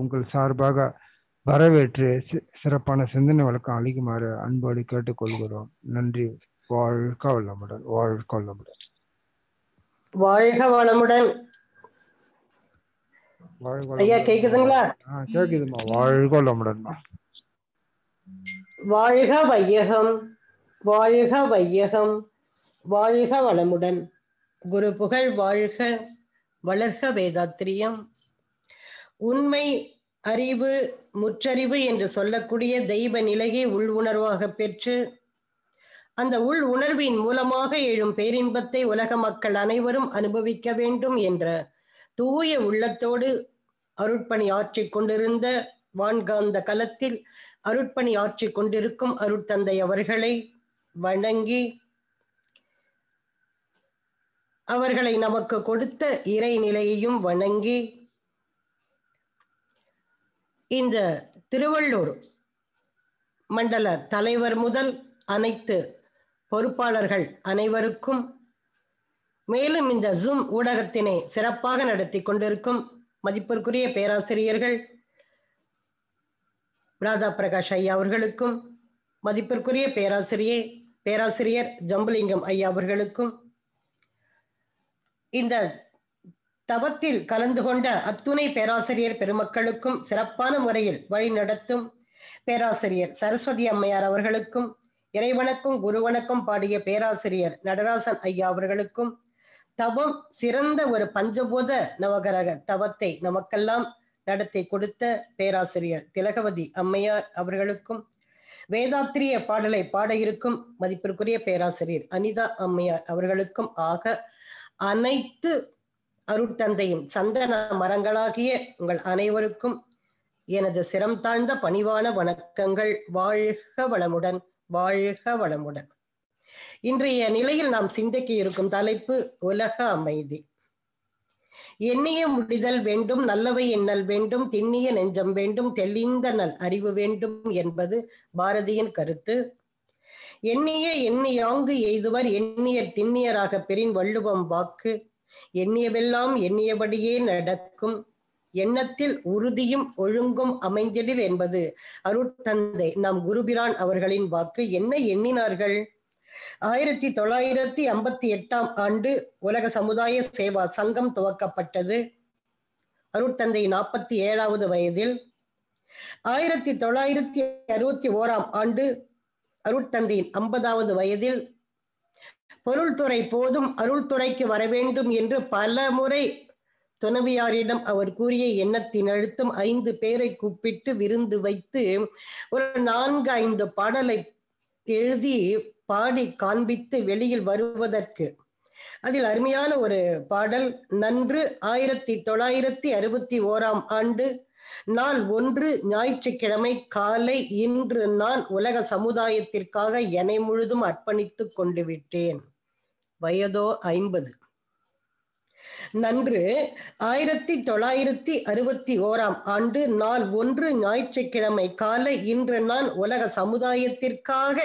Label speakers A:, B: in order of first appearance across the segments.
A: உங்கள் சார்பாக வரவேற்று சிறப்பான சிந்தனை வழக்கம் அளிக்குமாறு அன்போடு கேட்டுக்கொள்கிறோம் நன்றி வாழ்க வளமுடன் வாழ்க வளமுடன் வாழ்க வளமுடன் ஐயா கேக்குதுங்களா கேக்குதுமா வாழ்க வளமுடன்மா வாழ்க வையகம் வாழ்க வையகம் வாழ்க வளமுடன் குரு புகழ் வாழ்க வளர்க வேதாத்திரியம் உண்மை அறிவு முற்றறிவு என்று சொல்லக்கூடிய தெய்வ நிலையை உள் உணர்வாக பெற்று அந்த உள் உணர்வின் மூலமாக எழும் பேரின்பத்தை உலக மக்கள் அனைவரும் அனுபவிக்க வேண்டும் என்ற தூய உள்ளத்தோடு அருட்பணி ஆற்றி கொண்டிருந்த வான்காந்த கலத்தில் அருட்பணி ஆற்றி கொண்டிருக்கும் அருட்தந்தை அவர்களை வணங்கி
B: அவர்களை நமக்கு
A: கொடுத்த இறைநிலையையும் வணங்கி இந்த திருவள்ளூர் மண்டல தலைவர் முதல் அனைத்து பொறுப்பாளர்கள் அனைவருக்கும் மேலும் இந்த ஜூம் ஊடகத்தினை சிறப்பாக நடத்தி கொண்டிருக்கும் மதிப்பிற்குரிய பேராசிரியர்கள் ராதா பிரகாஷ் ஐயா அவர்களுக்கும் மதிப்பிற்குரிய பேராசிரியர் பேராசிரியர் ஜம்புலிங்கம் ஐயா அவர்களுக்கும் இந்த தவத்தில் கலந்து கொண்ட அத்துணை பேராசிரியர் பெருமக்களுக்கும் சிறப்பான முறையில் வழிநடத்தும் பேராசிரியர் சரஸ்வதி அம்மையார் அவர்களுக்கும் இறைவணக்கம் குருவணக்கம் பாடிய பேராசிரியர் நடராசன் ஐயா அவர்களுக்கும் தவம் சிறந்த ஒரு பஞ்சபூத நவகரக தவத்தை நமக்கெல்லாம் நடத்தி கொடுத்த பேராசிரியர் திலகவதி அம்மையார் அவர்களுக்கும் வேதாத்திரிய பாடலை பாட இருக்கும் மதிப்பிற்குரிய பேராசிரியர் அனிதா அம்மையார் அவர்களுக்கும் ஆக அனைத்து அருட்டந்தையும் சந்தன மரங்களாகிய உங்கள் அனைவருக்கும் எனது சிரம் தாழ்ந்த பணிவான வணக்கங்கள் வாழ்க வளமுடன் வாழ்க வளமுடன் இன்றைய நிலையில் நாம் சிந்திக்க இருக்கும் தலைப்பு உலக அமைதி எண்ணிய முடிதல் வேண்டும் நல்லவை எண்ணல் வேண்டும் திண்ணிய நெஞ்சம் வேண்டும் தெளிந்த நல் அறிவு வேண்டும் என்பது பாரதியின் கருத்து எண்ணிய எண்ணியாங்கு எய்துவர் எண்ணியர் திண்ணியராக பெரின் வள்ளுவம் வாக்கு எண்ணியவெல்லாம் எண்ணியபடியே நடக்கும் எண்ணத்தில் உறுதியும் ஒழுங்கும் அமைந்திடில் என்பது அருட்தந்தை நாம் குருபிரான் அவர்களின் வாக்கு என்ன எண்ணினார்கள் ஆயிரத்தி தொள்ளாயிரத்தி ஐம்பத்தி எட்டாம் ஆண்டு உலக சமுதாய சேவா சங்கம் துவக்கப்பட்டது அருட்தந்தை நாற்பத்தி ஏழாவது வயதில் ஆயிரத்தி தொள்ளாயிரத்தி அறுபத்தி ஓராம் ஆண்டு அருட்தந்தையின் ஐம்பதாவது வயதில் பொருள்துறை போதும் அருள்துறைக்கு வர வேண்டும் என்று பல முறை துணவியாரிடம் அவர் கூறிய எண்ணத்தின் அழுத்தம் ஐந்து பேரை கூப்பிட்டு விருந்து வைத்து ஒரு நான்கு ஐந்து பாடலை எழுதி பாடி காண்பித்து வெளியில் வருவதற்கு அதில் அருமையான ஒரு பாடல் நன்று ஆயிரத்தி தொள்ளாயிரத்தி அறுபத்தி ஓராம் ஆண்டு நாள் ஒன்று ஞாயிற்றுக்கிழமை காலை இன்று நான் உலக சமுதாயத்திற்காக என முழுதும் அர்ப்பணித்துக் கொண்டு விட்டேன் வயதோ ஐம்பது நன்று ஆயிரத்தி தொள்ளாயிரத்தி அறுபத்தி ஓராம் ஆண்டு நாள் ஒன்று ஞாயிற்றுக்கிழமை காலை இன்று நான் உலக சமுதாயத்திற்காக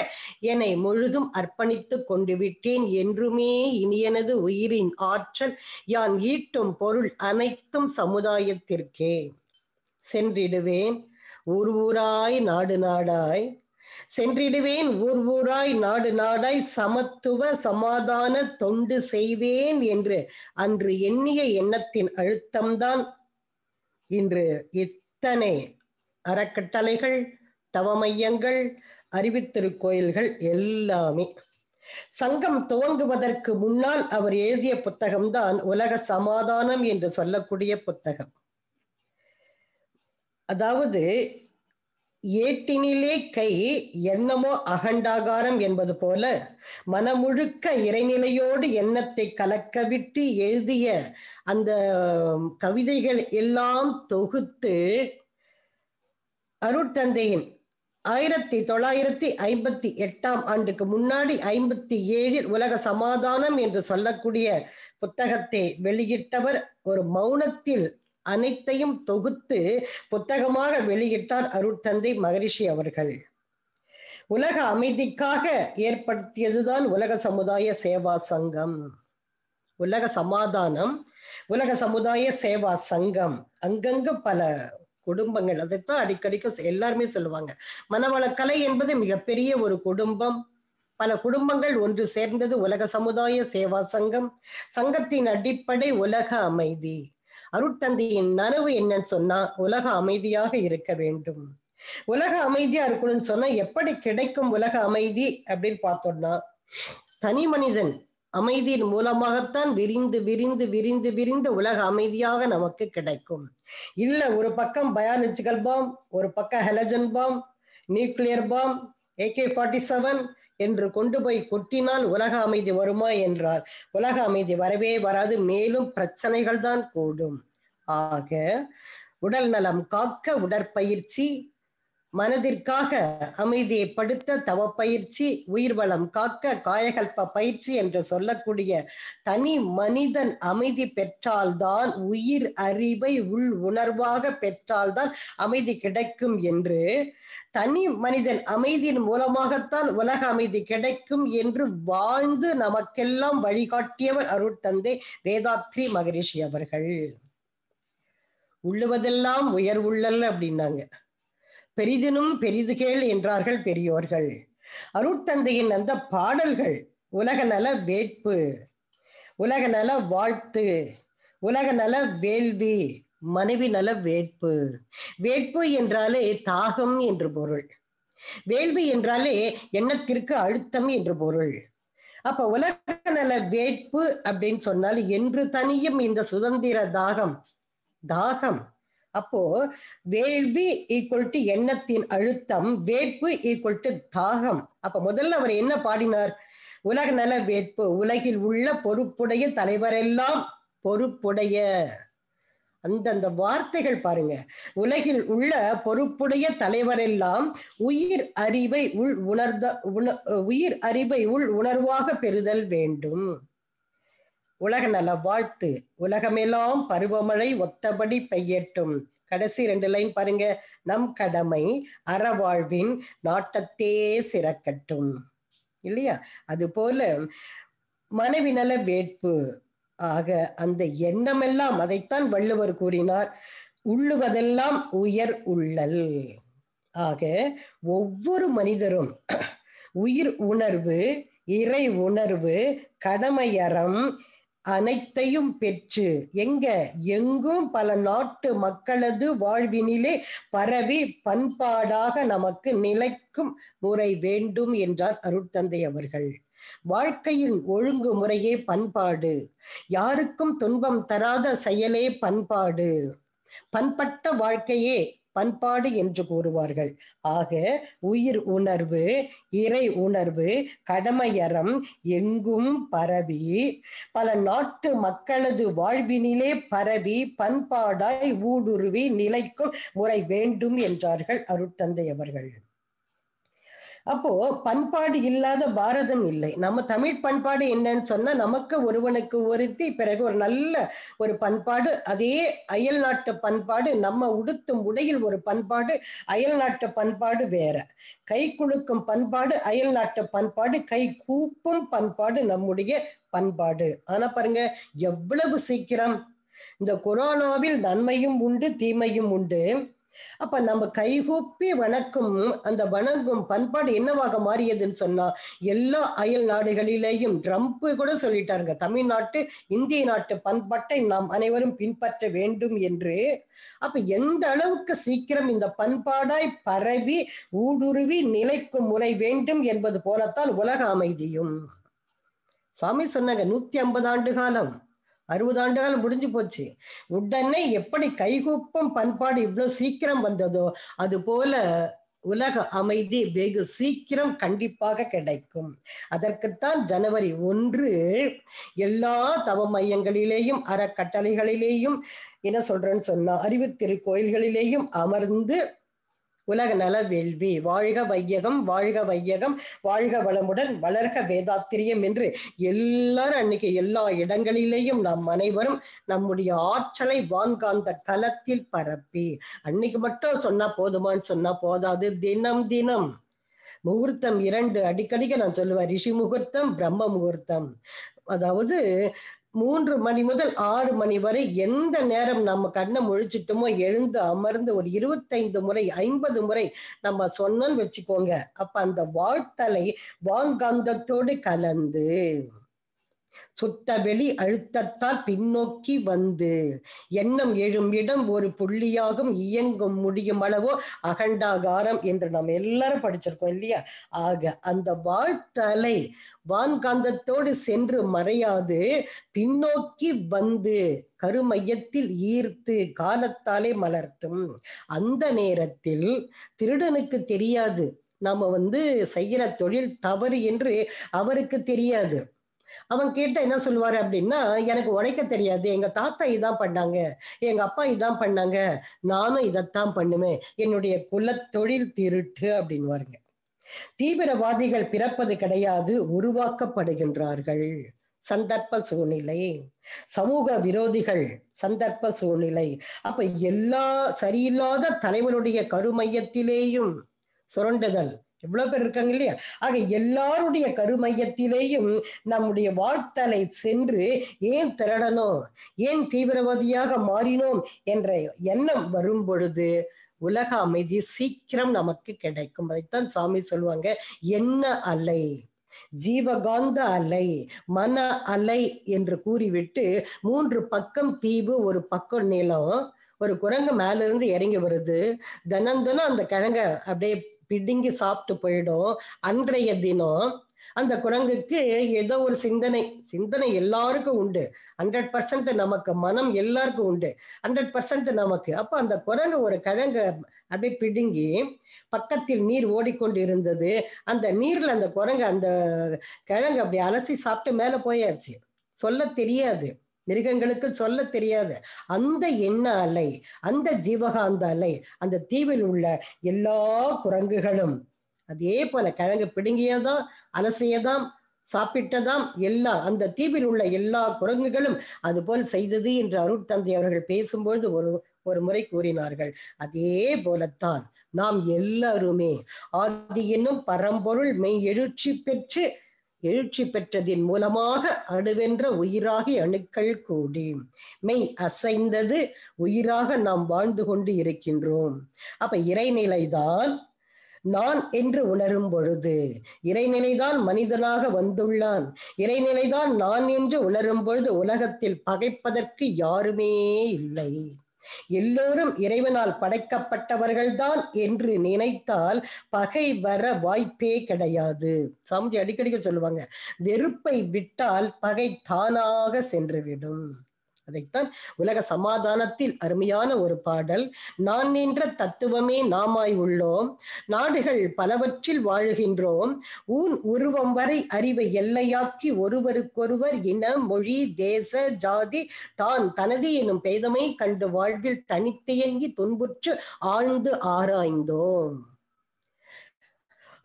A: என்னை முழுதும் அர்ப்பணித்துக் கொண்டு விட்டேன் என்றுமே இனியனது உயிரின் ஆற்றல் யான் ஈட்டும் பொருள் அனைத்தும் சமுதாயத்திற்கே சென்றிடுவேன் ஊர் ஊராய் நாடு நாடாய் சென்றிடுவேன் ஊர் ஊராய் நாடு நாடாய் சமத்துவ சமாதான தொண்டு செய்வேன் என்று அன்று எண்ணிய எண்ணத்தின் அழுத்தம்தான் இன்று இத்தனை அறக்கட்டளைகள் தவமையங்கள் அறிவித்திருக்கோயில்கள் எல்லாமே சங்கம் துவங்குவதற்கு முன்னால் அவர் எழுதிய புத்தகம்தான் உலக சமாதானம் என்று சொல்லக்கூடிய புத்தகம் அதாவது ஏட்டினிலே கை எண்ணமோ அகண்டாகாரம் என்பது போல மனமுழுக்க இறைநிலையோடு எண்ணத்தை கலக்க விட்டு எழுதிய அந்த கவிதைகள் எல்லாம் தொகுத்து அருட்தந்தையின் ஆயிரத்தி தொள்ளாயிரத்தி ஐம்பத்தி எட்டாம் ஆண்டுக்கு முன்னாடி ஐம்பத்தி ஏழில் உலக சமாதானம் என்று சொல்லக்கூடிய புத்தகத்தை வெளியிட்டவர் ஒரு மௌனத்தில் அனைத்தையும் தொகுத்து புத்தகமாக வெளியிட்டார் அருட்தந்தை மகரிஷி அவர்கள் உலக அமைதிக்காக ஏற்படுத்தியதுதான் உலக சமுதாய சேவா சங்கம் உலக சமாதானம் உலக சமுதாய சேவா சங்கம் அங்கங்கு பல குடும்பங்கள் அதைத்தான் அடிக்கடிக்க எல்லாருமே சொல்லுவாங்க மனவள கலை என்பது மிகப்பெரிய ஒரு குடும்பம் பல குடும்பங்கள் ஒன்று சேர்ந்தது உலக சமுதாய சேவா சங்கம் சங்கத்தின் அடிப்படை உலக அமைதி அருட்தந்தையின் நனவு என்னன்னு சொன்னா உலக அமைதியாக இருக்க வேண்டும் உலக அமைதியா இருக்கணும்னு சொன்னா எப்படி கிடைக்கும் உலக அமைதி அப்படின்னு பார்த்தோம்னா தனி மனிதன் அமைதியின் மூலமாகத்தான் விரிந்து விரிந்து விரிந்து விரிந்து உலக அமைதியாக நமக்கு கிடைக்கும் இல்ல ஒரு பக்கம் பயாலஜிக்கல் பாம் ஒரு பக்கம் hydrogen bomb nuclear bomb AK forty seven என்று கொண்டு போய் கொட்டினால் உலக அமைதி வருமா என்றால் உலக அமைதி வரவே வராது மேலும் பிரச்சனைகள் தான் கூடும் ஆக உடல் நலம் காக்க உடற்பயிற்சி மனதிற்காக அமைதியை படுத்த தவப்பயிற்சி உயிர் வளம் காக்க காயகல்ப பயிற்சி என்று சொல்லக்கூடிய தனி மனிதன் அமைதி பெற்றால்தான் உயிர் அறிவை உள் உணர்வாக பெற்றால்தான் அமைதி கிடைக்கும் என்று தனி மனிதன் அமைதியின் மூலமாகத்தான் உலக அமைதி கிடைக்கும் என்று வாழ்ந்து நமக்கெல்லாம் வழிகாட்டியவர் அருட்தந்தை வேதாத்ரி மகரிஷி அவர்கள் உள்ளுவதெல்லாம் உயர்வுள்ளல் அப்படின்னாங்க பெரிதினும் பெரிது கேள் என்றார்கள் பெரியோர்கள் அருட்தந்தையின் அந்த பாடல்கள் உலக நல வேட்பு உலக நல வாழ்த்து உலக நல வேள்வி மனைவி நல வேட்பு வேட்பு என்றாலே தாகம் என்று பொருள் வேள்வி என்றாலே எண்ணத்திற்கு அழுத்தம் என்று பொருள் அப்ப உலக நல வேட்பு அப்படின்னு சொன்னால் என்று தனியும் இந்த சுதந்திர தாகம் தாகம் அப்போ வேள்வி ஈக்குவல் டு எண்ணத்தின் அழுத்தம் வேட்பு ஈக்குவல் டு தாகம் அப்ப முதல்ல அவர் என்ன பாடினார் உலக நல வேட்பு உலகில் உள்ள பொறுப்புடைய தலைவரெல்லாம் பொறுப்புடைய அந்தந்த வார்த்தைகள் பாருங்க உலகில் உள்ள பொறுப்புடைய தலைவரெல்லாம் உயிர் அறிவை உள் உணர்ந்த உயிர் அறிவை உள் உணர்வாக பெறுதல் வேண்டும் உலக நல வாழ்த்து உலகமெல்லாம் பருவமழை ஒத்தபடி பெய்யட்டும் கடைசி ரெண்டு லைன் பாருங்க நம் கடமை அறவாழ்வின் நாட்டத்தே சிறக்கட்டும் இல்லையா அது போல மனைவி நல வேட்பு ஆக அந்த எண்ணமெல்லாம் அதைத்தான் வள்ளுவர் கூறினார் உள்ளுவதெல்லாம் உயர் உள்ளல் ஆக ஒவ்வொரு மனிதரும் உயிர் உணர்வு இறை உணர்வு கடமையறம் அனைத்தையும் பெற்று எங்க எங்கும் பல நாட்டு மக்களது வாழ்வினிலே பரவி பண்பாடாக நமக்கு நிலைக்கும் முறை வேண்டும் என்றார் அருட்தந்தை அவர்கள் வாழ்க்கையின் ஒழுங்கு முறையே பண்பாடு யாருக்கும் துன்பம் தராத செயலே பண்பாடு பண்பட்ட வாழ்க்கையே பண்பாடு என்று கூறுவார்கள் ஆக உயிர் உணர்வு இறை உணர்வு கடமையறம் எங்கும் பரவி பல நாட்டு மக்களது வாழ்வினிலே பரவி பண்பாடாய் ஊடுருவி நிலைக்கும் முறை வேண்டும் என்றார்கள் அருட்தந்தை அவர்கள் அப்போ பண்பாடு இல்லாத பாரதம் இல்லை நம்ம தமிழ் பண்பாடு என்னன்னு சொன்னா நமக்கு ஒருவனுக்கு ஒருத்தி பிறகு ஒரு நல்ல ஒரு பண்பாடு அதே அயல் நாட்டு பண்பாடு நம்ம உடுத்தும் உடையில் ஒரு பண்பாடு அயல் நாட்டு பண்பாடு வேற கை குழுக்கும் பண்பாடு அயல் நாட்டு பண்பாடு கை கூப்பும் பண்பாடு நம்முடைய பண்பாடு ஆனா பாருங்க எவ்வளவு சீக்கிரம் இந்த கொரோனாவில் நன்மையும் உண்டு தீமையும் உண்டு அப்ப நம்ம கைகூப்பி வணக்கும் அந்த வணங்கும் பண்பாடு என்னவாக மாறியதுன்னு சொன்னா எல்லா அயல் நாடுகளிலேயும் ட்ரம்ப் கூட சொல்லிட்டாருங்க தமிழ்நாட்டு இந்திய நாட்டு பண்பாட்டை நாம் அனைவரும் பின்பற்ற வேண்டும் என்று அப்ப எந்த அளவுக்கு சீக்கிரம் இந்த பண்பாடாய் பரவி ஊடுருவி நிலைக்கும் முறை வேண்டும் என்பது போலத்தால் உலக அமைதியும் சுவாமி சொன்னாங்க நூத்தி ஐம்பது ஆண்டு காலம் அறுபது ஆண்டுகள் முடிஞ்சு போச்சு உடனே எப்படி கைகூப்பும் பண்பாடு இவ்வளவு சீக்கிரம் வந்ததோ அது போல உலக அமைதி வெகு சீக்கிரம் கண்டிப்பாக கிடைக்கும் அதற்குத்தான் ஜனவரி ஒன்று எல்லா தவ மையங்களிலேயும் அறக்கட்டளைகளிலேயும் என்ன சொல்றேன்னு சொன்னா அறிவு திருக்கோயில்களிலேயும் அமர்ந்து உலக நல வேள்வி வாழ்க வையகம் வாழ்க வையகம் வாழ்க வளமுடன் வளர்க வேதாத்திரியம் என்று எல்லாரும் அன்னைக்கு எல்லா இடங்களிலேயும் நாம் அனைவரும் நம்முடைய ஆற்றலை வான்காந்த களத்தில் பரப்பி அன்னைக்கு மட்டும் சொன்னா போதுமான்னு சொன்னா போதாது தினம் தினம் முகூர்த்தம் இரண்டு அடிக்கடிக்க நான் சொல்லுவேன் ரிஷி முகூர்த்தம் பிரம்ம முகூர்த்தம் அதாவது மூன்று மணி முதல் ஆறு மணி வரை எந்த நேரம் நம்ம கண்ணை முழிச்சிட்டோமோ எழுந்து அமர்ந்து ஒரு இருபத்தைந்து முறை ஐம்பது முறை நம்ம சொன்னோன்னு வச்சுக்கோங்க அப்ப அந்த வாழ்த்தலை வாங்காந்தத்தோடு கலந்து சுத்த வெளி அழுத்தத்தால் பின்னோக்கி வந்து எண்ணம் எழும் இடம் ஒரு புள்ளியாகும் இயங்கும் முடியும் அளவோ அகண்டாகாரம் என்று நாம் எல்லாரும் படிச்சிருக்கோம் இல்லையா ஆக அந்த வாழ்த்தலை வான்காந்தத்தோடு சென்று மறையாது பின்னோக்கி வந்து கருமையத்தில் ஈர்த்து காலத்தாலே மலர்த்தும் அந்த நேரத்தில் திருடனுக்கு தெரியாது நாம வந்து செய்கிற தொழில் தவறு என்று அவருக்கு தெரியாது அவன் கேட்ட என்ன சொல்லுவாரு அப்படின்னா எனக்கு உடைக்க தெரியாது எங்க தாத்தா இதான் பண்ணாங்க எங்க அப்பா இதான் பண்ணாங்க நானும் இதைத்தான் பண்ணுவேன் என்னுடைய குல தொழில் திருட்டு அப்படின்வாருங்க தீவிரவாதிகள் பிறப்பது கிடையாது உருவாக்கப்படுகின்றார்கள் சந்தர்ப்ப சூழ்நிலை சமூக விரோதிகள் சந்தர்ப்ப சூழ்நிலை அப்ப எல்லா சரியில்லாத தலைவனுடைய கருமையத்திலேயும் சுரண்டுதல் எவ்வளவு பேர் இருக்காங்க இல்லையா ஆக எல்லாருடைய கருமையத்திலேயும் நம்முடைய வாழ்த்தலை சென்று ஏன் திரடணும் ஏன் தீவிரவாதியாக மாறினோம் என்ற எண்ணம் வரும் பொழுது உலக அமைதி சீக்கிரம் நமக்கு கிடைக்கும் அதைத்தான் சாமி சொல்லுவாங்க என்ன அலை ஜீவகாந்த அலை மன அலை என்று கூறிவிட்டு மூன்று பக்கம் தீவு ஒரு பக்கம் நிலம் ஒரு குரங்கு மேல இருந்து இறங்கி வருது தினம் தினம் அந்த கிழங்க அப்படியே பிடுங்கி சாப்பிட்டு போயிடும் அன்றைய தினம் அந்த குரங்குக்கு ஏதோ ஒரு சிந்தனை சிந்தனை எல்லாருக்கும் உண்டு ஹண்ட்ரட் பர்சன்ட் நமக்கு மனம் எல்லாருக்கும் உண்டு ஹண்ட்ரட் பர்சன்ட் நமக்கு அப்போ அந்த குரங்கு ஒரு கிழங்கு அப்படியே பிடுங்கி பக்கத்தில் நீர் ஓடிக்கொண்டு இருந்தது அந்த நீரில் அந்த குரங்கு அந்த கிழங்கு அப்படி அலசி சாப்பிட்டு மேலே போயாச்சு சொல்ல தெரியாது மிருகங்களுக்கு சொல்ல தெரியாது அந்த எண்ண அலை அந்த ஜீவகாந்த அலை அந்த தீவில் உள்ள எல்லா குரங்குகளும் அதே போல கிழங்கு பிடுங்கியதாம் அலசியதாம் சாப்பிட்டதாம் எல்லா அந்த தீவில் உள்ள எல்லா குரங்குகளும் அதுபோல் செய்தது என்று அருட்தந்தை அவர்கள் பேசும்பொழுது ஒரு ஒரு முறை கூறினார்கள் அதே போலத்தான் நாம் எல்லாருமே ஆதி என்னும் பரம்பொருள் மெய் எழுச்சி பெற்று எழுச்சி பெற்றதின் மூலமாக அணுவென்ற உயிராகி அணுக்கள் கூடி மெய் அசைந்தது உயிராக நாம் வாழ்ந்து கொண்டு இருக்கின்றோம் அப்ப இறைநிலைதான் நான் என்று உணரும் பொழுது இறைநிலைதான் மனிதனாக வந்துள்ளான் இறைநிலைதான் நான் என்று உணரும் பொழுது உலகத்தில் பகைப்பதற்கு யாருமே இல்லை எல்லோரும் இறைவனால் படைக்கப்பட்டவர்கள்தான் என்று நினைத்தால் பகை வர வாய்ப்பே கிடையாது சாமிஜி அடிக்கடிக்க சொல்லுவாங்க வெறுப்பை விட்டால் பகை தானாக சென்றுவிடும் அதைத்தான் உலக சமாதானத்தில் அருமையான ஒரு பாடல் நான் நின்ற தத்துவமே நாமாய் உள்ளோம் நாடுகள் பலவற்றில் வாழுகின்றோம் ஊன் உருவம் வரை அறிவை எல்லையாக்கி ஒருவருக்கொருவர் இன மொழி தேச ஜாதி தான் தனது எனும் பேதமை கண்டு வாழ்வில் தனித்தியங்கி துன்புற்று ஆழ்ந்து ஆராய்ந்தோம்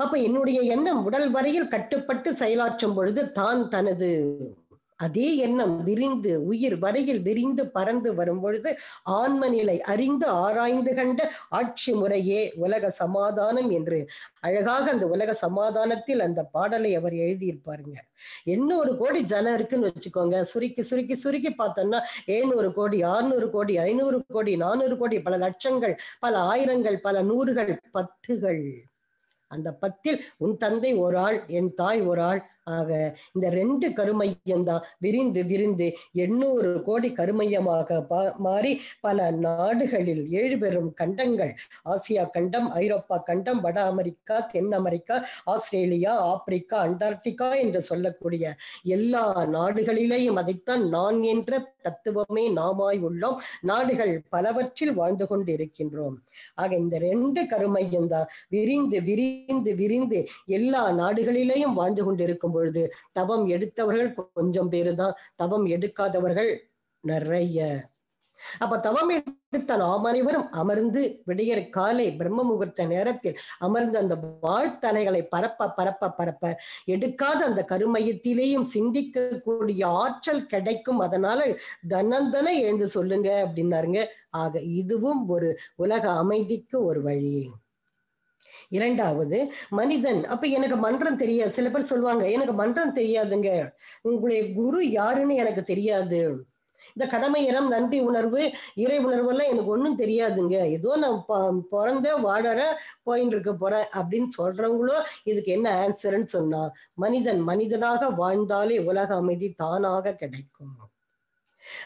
A: அப்ப என்னுடைய எண்ணம் உடல் வரையில் கட்டுப்பட்டு செயலாற்றும் பொழுது தான் தனது அதே எண்ணம் விரிந்து உயிர் வரையில் விரிந்து பறந்து வரும் பொழுது ஆன்ம நிலை அறிந்து ஆராய்ந்து கண்ட ஆட்சி முறையே உலக சமாதானம் என்று அழகாக அந்த உலக சமாதானத்தில் அந்த பாடலை அவர் எழுதியிருப்பாருங்க எண்ணூறு கோடி ஜனம் இருக்குன்னு வச்சுக்கோங்க சுருக்கி சுருக்கி சுருக்கி பார்த்தோம்னா ஏழ்நூறு கோடி ஆறுநூறு கோடி ஐநூறு கோடி நானூறு கோடி பல லட்சங்கள் பல ஆயிரங்கள் பல நூறுகள் பத்துகள் அந்த பத்தில் உன் தந்தை ஒரு ஆள் என் தாய் ஒரு ஆள் ஆக இந்த ரெண்டு கருமையம் தான் விரிந்து விரிந்து எண்ணூறு கோடி கருமையமாக மாறி பல நாடுகளில் ஏழு பெரும் கண்டங்கள் ஆசியா கண்டம் ஐரோப்பா கண்டம் வட அமெரிக்கா தென் அமெரிக்கா ஆஸ்திரேலியா ஆப்பிரிக்கா அண்டார்டிகா என்று சொல்லக்கூடிய எல்லா நாடுகளிலேயும் அதைத்தான் நான் என்ற தத்துவமே நாமாய் உள்ளோம் நாடுகள் பலவற்றில் வாழ்ந்து கொண்டிருக்கின்றோம் ஆக இந்த ரெண்டு கருமையம் தான் விரிந்து விரிந்து விரிந்து எல்லா நாடுகளிலேயும் வாழ்ந்து கொண்டிருக்கும் பொழுது தவம் எடுத்தவர்கள் கொஞ்சம் பேரு தான் தவம் எடுக்காதவர்கள் நிறைய அப்ப தவம் எடுத்த நாம் அனைவரும் அமர்ந்து விடியற் காலை பிரம்ம முகூர்த்த நேரத்தில் அமர்ந்து அந்த வாழ்த்தனைகளை பரப்ப பரப்ப பரப்ப எடுக்காத அந்த கருமையத்திலேயும் சிந்திக்கக்கூடிய ஆற்றல் கிடைக்கும் அதனால தனந்தனை எழுந்து சொல்லுங்க அப்படின்னாருங்க ஆக இதுவும் ஒரு உலக அமைதிக்கு ஒரு வழி இரண்டாவது மனிதன் அப்ப எனக்கு மன்றம் தெரியாது சில பேர் சொல்லுவாங்க எனக்கு மன்றம் தெரியாதுங்க உங்களுடைய குரு யாருன்னு எனக்கு தெரியாது இந்த கடமை இறம் நன்றி உணர்வு இறை உணர்வு எல்லாம் எனக்கு ஒன்றும் தெரியாதுங்க ஏதோ நான் பிறந்த வாழற போயின்னு இருக்க போறேன் அப்படின்னு சொல்றவங்களும் இதுக்கு என்ன ஆன்சர்ன்னு சொன்னா மனிதன் மனிதனாக வாழ்ந்தாலே உலக அமைதி தானாக கிடைக்கும்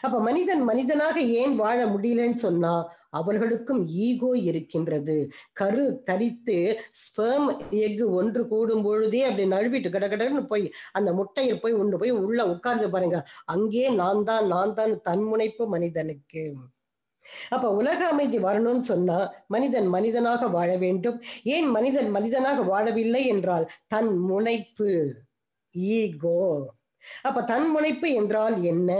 A: அப்ப மனிதன் மனிதனாக ஏன் வாழ முடியலன்னு சொன்னா அவர்களுக்கும் ஈகோ இருக்கின்றது கரு தரித்து ஸ்பெர்ம் எஃகு ஒன்று கூடும் பொழுதே அப்படி நழுவிட்டு கட கடன்னு போய் அந்த முட்டையை போய் ஒன்று போய் உள்ள உட்கார்ந்து பாருங்க அங்கே நான் தான் நான் தான் தன்முனைப்பு மனிதனுக்கு அப்ப உலக அமைதி வரணும்னு சொன்னா மனிதன் மனிதனாக வாழ வேண்டும் ஏன் மனிதன் மனிதனாக வாழவில்லை என்றால் தன் முனைப்பு ஈகோ அப்ப தன் முனைப்பு என்றால் என்ன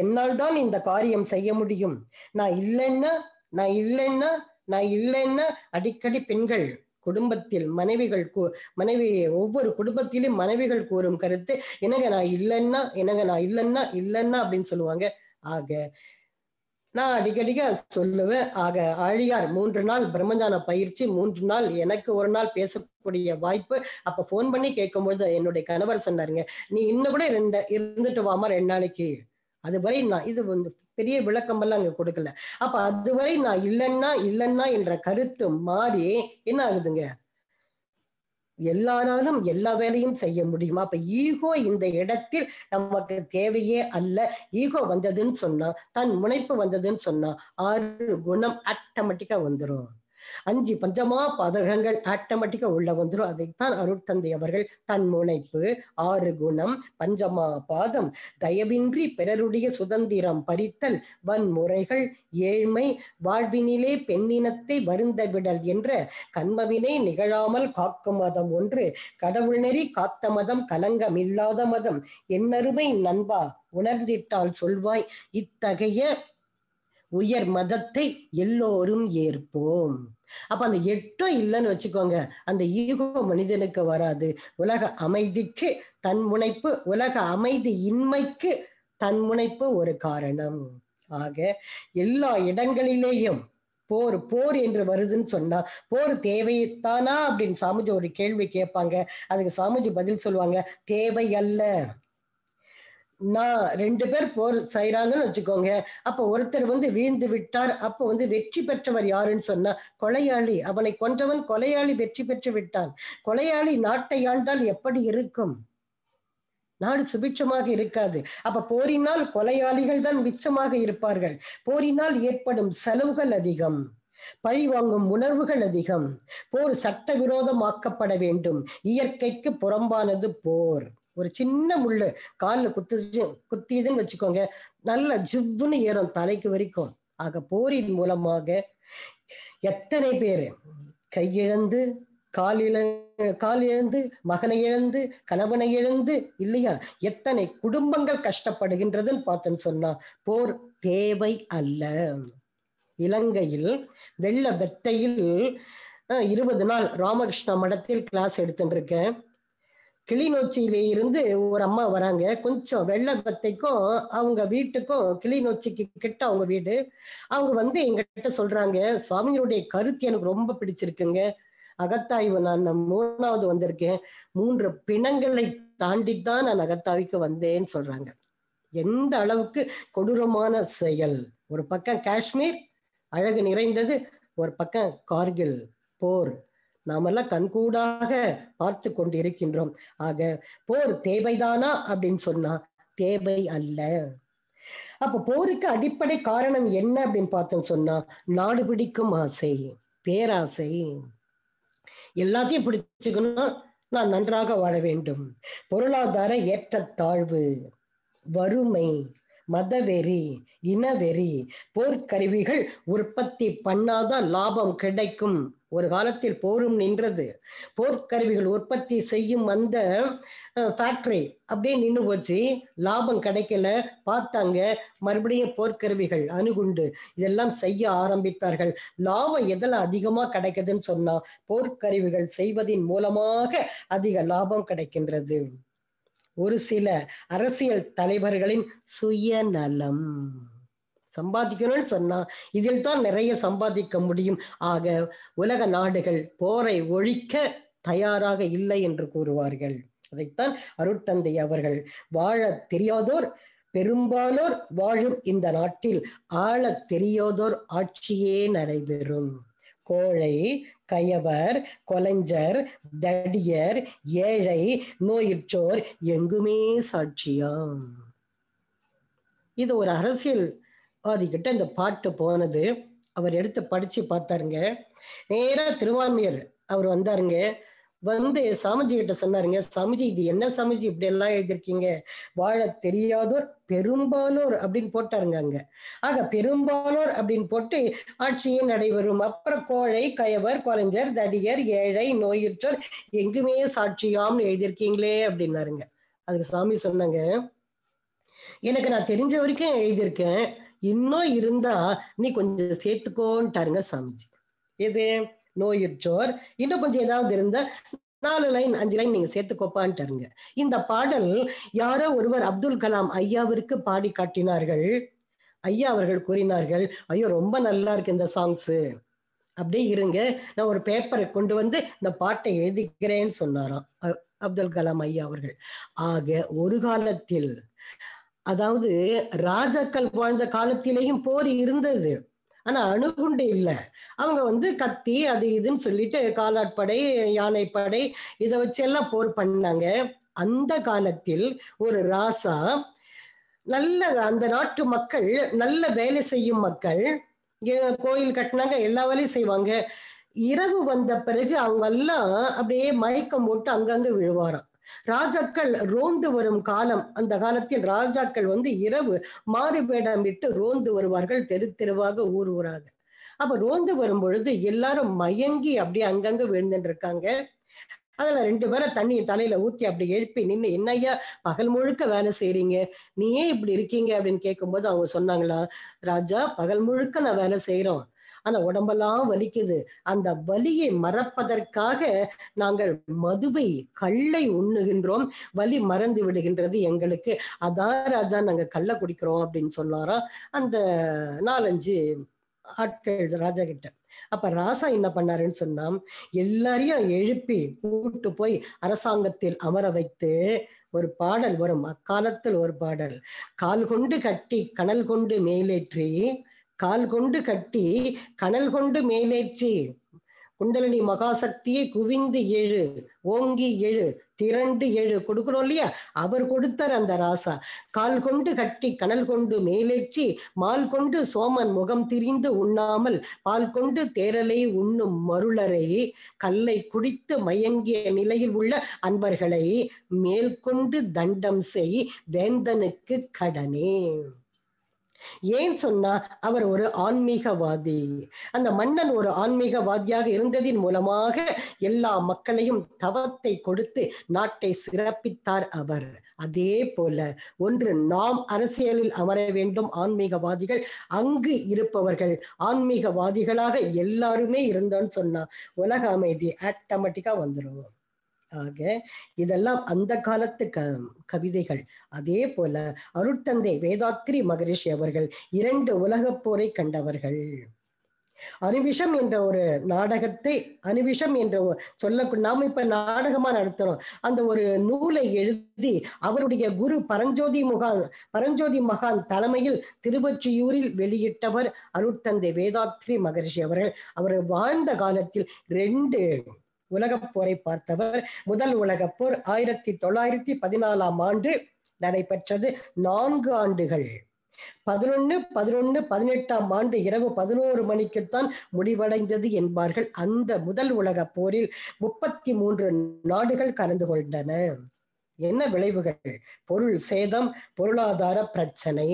A: என்னால் தான் இந்த காரியம் செய்ய முடியும் நான் இல்லைன்னா நான் இல்லைன்னா நான் இல்லைன்னா அடிக்கடி பெண்கள் குடும்பத்தில் மனைவிகள் கூ மனைவி ஒவ்வொரு குடும்பத்திலும் மனைவிகள் கூறும் கருத்து என்னங்க நான் இல்லைன்னா எனக நான் இல்லைன்னா இல்லைன்னா அப்படின்னு சொல்லுவாங்க ஆக நான் அடிக்கடிக்க சொல்லுவேன் ஆக ஆழியார் மூன்று நாள் பிரம்மஞ்சான பயிற்சி மூன்று நாள் எனக்கு ஒரு நாள் பேசக்கூடிய வாய்ப்பு அப்ப போன் பண்ணி கேட்கும்போது என்னுடைய கணவர் சொன்னாருங்க நீ இன்னும் கூட ரெண்டு இருந்துட்டு வாமா ரெண்டு நாளைக்கு அதுவரை நான் இது வந்து பெரிய விளக்கமெல்லாம் அங்க கொடுக்கல அப்ப அதுவரை நான் இல்லைன்னா இல்லைன்னா என்ற கருத்து மாறி என்ன ஆகுதுங்க எல்லாராலும் எல்லா வேலையும் செய்ய முடியுமா அப்ப ஈகோ இந்த இடத்தில் நமக்கு தேவையே அல்ல ஈகோ வந்ததுன்னு சொன்னா தன் முனைப்பு வந்ததுன்னு சொன்னா ஆறு குணம் ஆட்டோமேட்டிக்கா வந்துடும் அஞ்சு பஞ்சமா பாதகங்கள் ஆட்டோமேட்டிக்கா உள்ள வந்துடும் அதைத்தான் அருட்தந்தை அவர்கள் தன் முனைப்பு ஆறு குணம் பஞ்சமா பாதம் தயவின்றி பிறருடைய சுதந்திரம் பறித்தல் வன்முறைகள் ஏழ்மை வாழ்வினிலே பெண்ணினத்தை வருந்த விடல் என்ற கண்மவினை நிகழாமல் காக்கும் மதம் ஒன்று கடவுள் நெறி காத்த மதம் கலங்கம் இல்லாத மதம் என்னருமை நண்பா உணர்ந்திட்டால் சொல்வாய் இத்தகைய உயர் மதத்தை எல்லோரும் ஏற்போம் அப்ப அந்த எட்டும் இல்லைன்னு வச்சுக்கோங்க அந்த ஈகோ மனிதனுக்கு வராது உலக அமைதிக்கு தன்முனைப்பு உலக அமைதி இன்மைக்கு தன்முனைப்பு ஒரு காரணம் ஆக எல்லா இடங்களிலேயும் போர் போர் என்று வருதுன்னு சொன்னா போர் தேவைத்தானா அப்படின்னு சாமிஜி ஒரு கேள்வி கேட்பாங்க அதுக்கு சாமிஜி பதில் சொல்லுவாங்க தேவை அல்ல நான் ரெண்டு பேர் போர் செய்யறாங்கன்னு வச்சுக்கோங்க அப்ப ஒருத்தர் வந்து வீழ்ந்து விட்டார் அப்போ வந்து வெற்றி பெற்றவர் யாருன்னு சொன்னா கொலையாளி அவனை கொன்றவன் கொலையாளி வெற்றி பெற்று விட்டான் கொலையாளி நாட்டை ஆண்டால் எப்படி இருக்கும் நாடு சுபிட்சமாக இருக்காது அப்ப போரினால் கொலையாளிகள் தான் மிச்சமாக இருப்பார்கள் போரினால் ஏற்படும் செலவுகள் அதிகம் பழி வாங்கும் உணர்வுகள் அதிகம் போர் சட்ட விரோதமாக்கப்பட வேண்டும் இயற்கைக்கு புறம்பானது போர் ஒரு சின்ன முள்ளு காலில் குத்து குத்திதுன்னு வச்சுக்கோங்க நல்ல ஜிவ்வுன்னு ஏறும் தலைக்கு வரைக்கும் ஆக போரின் மூலமாக எத்தனை பேர் கையிழந்து கால் இழ கால் இழந்து மகனை இழந்து கணவனை இழந்து இல்லையா எத்தனை குடும்பங்கள் கஷ்டப்படுகின்றதுன்னு பார்த்தேன்னு சொன்னா போர் தேவை அல்ல இலங்கையில் வெள்ள வெத்தையில் இருபது நாள் ராமகிருஷ்ணா மடத்தில் கிளாஸ் எடுத்துட்டு இருக்கேன் கிளிநொச்சியில இருந்து ஒரு அம்மா வராங்க கொஞ்சம் வெள்ளபத்தைக்கும் அவங்க வீட்டுக்கும் கிளிநொச்சிக்கு கிட்ட அவங்க வீடு அவங்க வந்து எங்கிட்ட சொல்றாங்க சுவாமியினுடைய கருத்து எனக்கு ரொம்ப பிடிச்சிருக்குங்க அகத்தாய்வு நான் மூணாவது வந்திருக்கேன் மூன்று பிணங்களை தாண்டித்தான் நான் அகத்தாய்வுக்கு வந்தேன்னு சொல்றாங்க எந்த அளவுக்கு கொடூரமான செயல் ஒரு பக்கம் காஷ்மீர் அழகு நிறைந்தது ஒரு பக்கம் கார்கில் போர் நாமெல்லாம் கண்கூடாக பார்த்து கொண்டு இருக்கின்றோம் ஆக போர் தேவைதானா அப்படின்னு சொன்னா தேவை அல்ல அப்ப போருக்கு அடிப்படை காரணம் என்ன அப்படின்னு பார்த்தோம் சொன்னா நாடு பிடிக்கும் ஆசை பேராசை எல்லாத்தையும் பிடிச்சுக்கணும் நான் நன்றாக வாழ வேண்டும் பொருளாதார ஏற்றத்தாழ்வு வறுமை மதவெறி இனவெறி போர்க்கருவிகள் உற்பத்தி பண்ணாதான் லாபம் கிடைக்கும் ஒரு காலத்தில் போரும் நின்றது போர்க்கருவிகள் உற்பத்தி செய்யும் அந்த ஃபேக்ட்ரி அப்படியே நின்று போச்சு லாபம் கிடைக்கல பார்த்தாங்க மறுபடியும் போர்க்கருவிகள் அணுகுண்டு இதெல்லாம் செய்ய ஆரம்பித்தார்கள் லாபம் எதில் அதிகமாக கிடைக்குதுன்னு சொன்னால் போர்க்கருவிகள் செய்வதின் மூலமாக அதிக லாபம் கிடைக்கின்றது ஒரு சில அரசியல் தலைவர்களின் சுயநலம் சம்பாதிக்கணும்னு சொன்னா இதில் தான் நிறைய சம்பாதிக்க முடியும் ஆக உலக நாடுகள் போரை ஒழிக்க தயாராக இல்லை என்று கூறுவார்கள் அதைத்தான் அருட்தந்தை அவர்கள் வாழ தெரியாதோர் பெரும்பாலோர் வாழும் இந்த நாட்டில் ஆள தெரியாதோர் ஆட்சியே நடைபெறும் கோழை கயவர் கொலைஞ்சர் தடியர் ஏழை நோயிற்றோர் எங்குமே சாட்சியாம் இது ஒரு அரசியல் அதுக்கிட்ட இந்த பாட்டு போனது அவர் எடுத்து படிச்சு பார்த்தாருங்க நேரா திருவான்மையர் அவர் வந்தாருங்க வந்து சாமிஜி கிட்ட சொன்னாருங்க சாமிஜி இது என்ன சாமிஜி இப்படி எல்லாம் எழுதியிருக்கீங்க வாழ தெரியாதோர் பெரும்பாலோர் அப்படின்னு போட்டாருங்க அங்க ஆக பெரும்பாலோர் அப்படின்னு போட்டு ஆட்சியும் நடைபெறும் அப்புறம் கோழை கயவர் குறைஞ்சர் தடியர் ஏழை நோயுற்றோர் எங்குமே சாட்சியாம்னு எழுதியிருக்கீங்களே அப்படின்னாருங்க அதுக்கு சாமி சொன்னாங்க எனக்கு நான் தெரிஞ்ச வரைக்கும் எழுதியிருக்கேன் இன்னும் இருந்தா நீ கொஞ்சம் சேர்த்துக்கோன்ட்டாருங்க சாமிஜி எது நோயிற்றோர் இன்னும் கொஞ்சம் ஏதாவது இருந்தா நாலு லைன் அஞ்சு லைன் நீங்க சேர்த்துக்கோப்பான்ட்டாருங்க இந்த பாடல் யாரோ ஒருவர் அப்துல் கலாம் ஐயாவிற்கு பாடி காட்டினார்கள் ஐயா அவர்கள் கூறினார்கள் ஐயோ ரொம்ப நல்லா இருக்கு இந்த சாங்ஸ் அப்படியே இருங்க நான் ஒரு பேப்பரை கொண்டு வந்து இந்த பாட்டை எழுதிக்கிறேன்னு சொன்னாராம் அப்துல் கலாம் ஐயா அவர்கள் ஆக ஒரு காலத்தில் அதாவது ராஜாக்கள் வாழ்ந்த காலத்திலேயும் போர் இருந்தது ஆனா அணுகுண்டு இல்லை அவங்க வந்து கத்தி அது இதுன்னு சொல்லிட்டு காலாட்படை யானைப்படை இதை வச்சு எல்லாம் போர் பண்ணாங்க அந்த காலத்தில் ஒரு ராசா நல்ல அந்த நாட்டு மக்கள் நல்ல வேலை செய்யும் மக்கள் கோயில் கட்டினாங்க எல்லா வேலையும் செய்வாங்க இரவு வந்த பிறகு அவங்க எல்லாம் அப்படியே மயக்கம் போட்டு அங்கங்க விழுவாராம் ராஜாக்கள் ரோந்து வரும் காலம் அந்த காலத்தில் ராஜாக்கள் வந்து இரவு மாறுவேடம் விட்டு ரோந்து வருவார்கள் தெரு தெருவாக ஊர் ஊராக அப்ப ரோந்து வரும் பொழுது எல்லாரும் மயங்கி அப்படியே அங்கங்க விழுந்துட்டு இருக்காங்க அதுல ரெண்டு பேரை தண்ணி தலையில ஊத்தி அப்படி எழுப்பி நின்று என்னையா பகல் முழுக்க வேலை செய்யறீங்க நீ ஏன் இப்படி இருக்கீங்க அப்படின்னு கேட்கும்போது அவங்க சொன்னாங்களா ராஜா பகல் முழுக்க நான் வேலை செய்யறோம் ஆனா உடம்பெல்லாம் வலிக்குது அந்த வலியை மறப்பதற்காக நாங்கள் மதுவை கல்லை உண்ணுகின்றோம் வலி மறந்து விடுகின்றது எங்களுக்கு அதான் ராஜா நாங்க கள்ள குடிக்கிறோம் அப்படின்னு சொன்னாராம் அந்த நாலஞ்சு ஆட்கள் ராஜா கிட்ட அப்ப ராசா என்ன பண்ணாருன்னு சொன்னா எல்லாரையும் எழுப்பி கூட்டு போய் அரசாங்கத்தில் அமர வைத்து ஒரு பாடல் வரும் அக்காலத்தில் ஒரு பாடல் கால் கொண்டு கட்டி கனல் கொண்டு மேலேற்றி கால் கொண்டு கட்டி கனல் கொண்டு மேலேற்றி குண்டலினி மகாசக்தியை குவிந்து எழு ஓங்கி எழு திரண்டு எழு கொடுக்கணும் இல்லையா அவர் கொடுத்தார் அந்த ராசா கால் கொண்டு கட்டி கனல் கொண்டு மேலேற்றி மால் கொண்டு சோமன் முகம் திரிந்து உண்ணாமல் பால் கொண்டு தேரலை உண்ணும் மருளரை கல்லை குடித்து மயங்கிய நிலையில் உள்ள அன்பர்களை மேல் கொண்டு தண்டம் செய் வேந்தனுக்கு கடனே ஏன் சொன்னா அவர் ஒரு ஆன்மீகவாதி அந்த மன்னன் ஒரு ஆன்மீகவாதியாக இருந்ததின் மூலமாக எல்லா மக்களையும் தவத்தை கொடுத்து நாட்டை சிறப்பித்தார் அவர் அதே போல ஒன்று நாம் அரசியலில் அமர வேண்டும் ஆன்மீகவாதிகள் அங்கு இருப்பவர்கள் ஆன்மீகவாதிகளாக எல்லாருமே இருந்தோன்னு சொன்னா உலக அமைதி ஆட்டோமேட்டிக்கா வந்துடுவோம் ஆக இதெல்லாம் அந்த காலத்து க கவிதைகள் அதே போல அருட்தந்தை வேதாத்ரி மகரிஷி அவர்கள் இரண்டு உலகப் போரை கண்டவர்கள் அனுவிஷம் என்ற ஒரு நாடகத்தை அனுவிஷம் என்ற சொல்ல நாம் இப்ப நாடகமா நடத்துறோம் அந்த ஒரு நூலை எழுதி அவருடைய குரு பரஞ்சோதி முகான் பரஞ்சோதி மகான் தலைமையில் திருவொச்சியூரில் வெளியிட்டவர் அருட்தந்தை வேதாத்ரி மகரிஷி அவர்கள் அவர் வாழ்ந்த காலத்தில் ரெண்டு உலகப் போரை பார்த்தவர் முதல் உலகப் போர் ஆயிரத்தி தொள்ளாயிரத்தி பதினாலாம் ஆண்டு நடைபெற்றது நான்கு ஆண்டுகள் பதினொன்னு பதினொன்னு பதினெட்டாம் ஆண்டு இரவு பதினோரு மணிக்குத்தான் முடிவடைந்தது என்பார்கள் அந்த முதல் உலக போரில் முப்பத்தி மூன்று நாடுகள் கலந்து கொண்டன என்ன விளைவுகள் பொருள் சேதம் பொருளாதார பிரச்சனை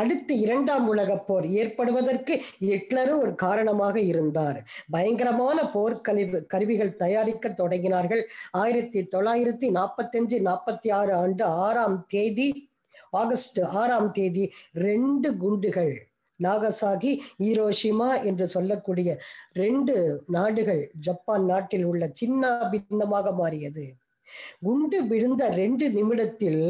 A: அடுத்து இரண்டாம் உலக போர் ஏற்படுவதற்கு ஹிட்லரும் ஒரு காரணமாக இருந்தார் பயங்கரமான போர் கழிவு கருவிகள் தயாரிக்க தொடங்கினார்கள் ஆயிரத்தி தொள்ளாயிரத்தி நாற்பத்தி அஞ்சு நாற்பத்தி ஆறு ஆண்டு ஆறாம் தேதி ஆகஸ்ட் ஆறாம் தேதி ரெண்டு குண்டுகள் நாகசாகி ஈரோஷிமா என்று சொல்லக்கூடிய ரெண்டு நாடுகள் ஜப்பான் நாட்டில் உள்ள சின்ன பின்னமாக மாறியது குண்டு விழுந்த ரெண்டு நிமிடத்தில்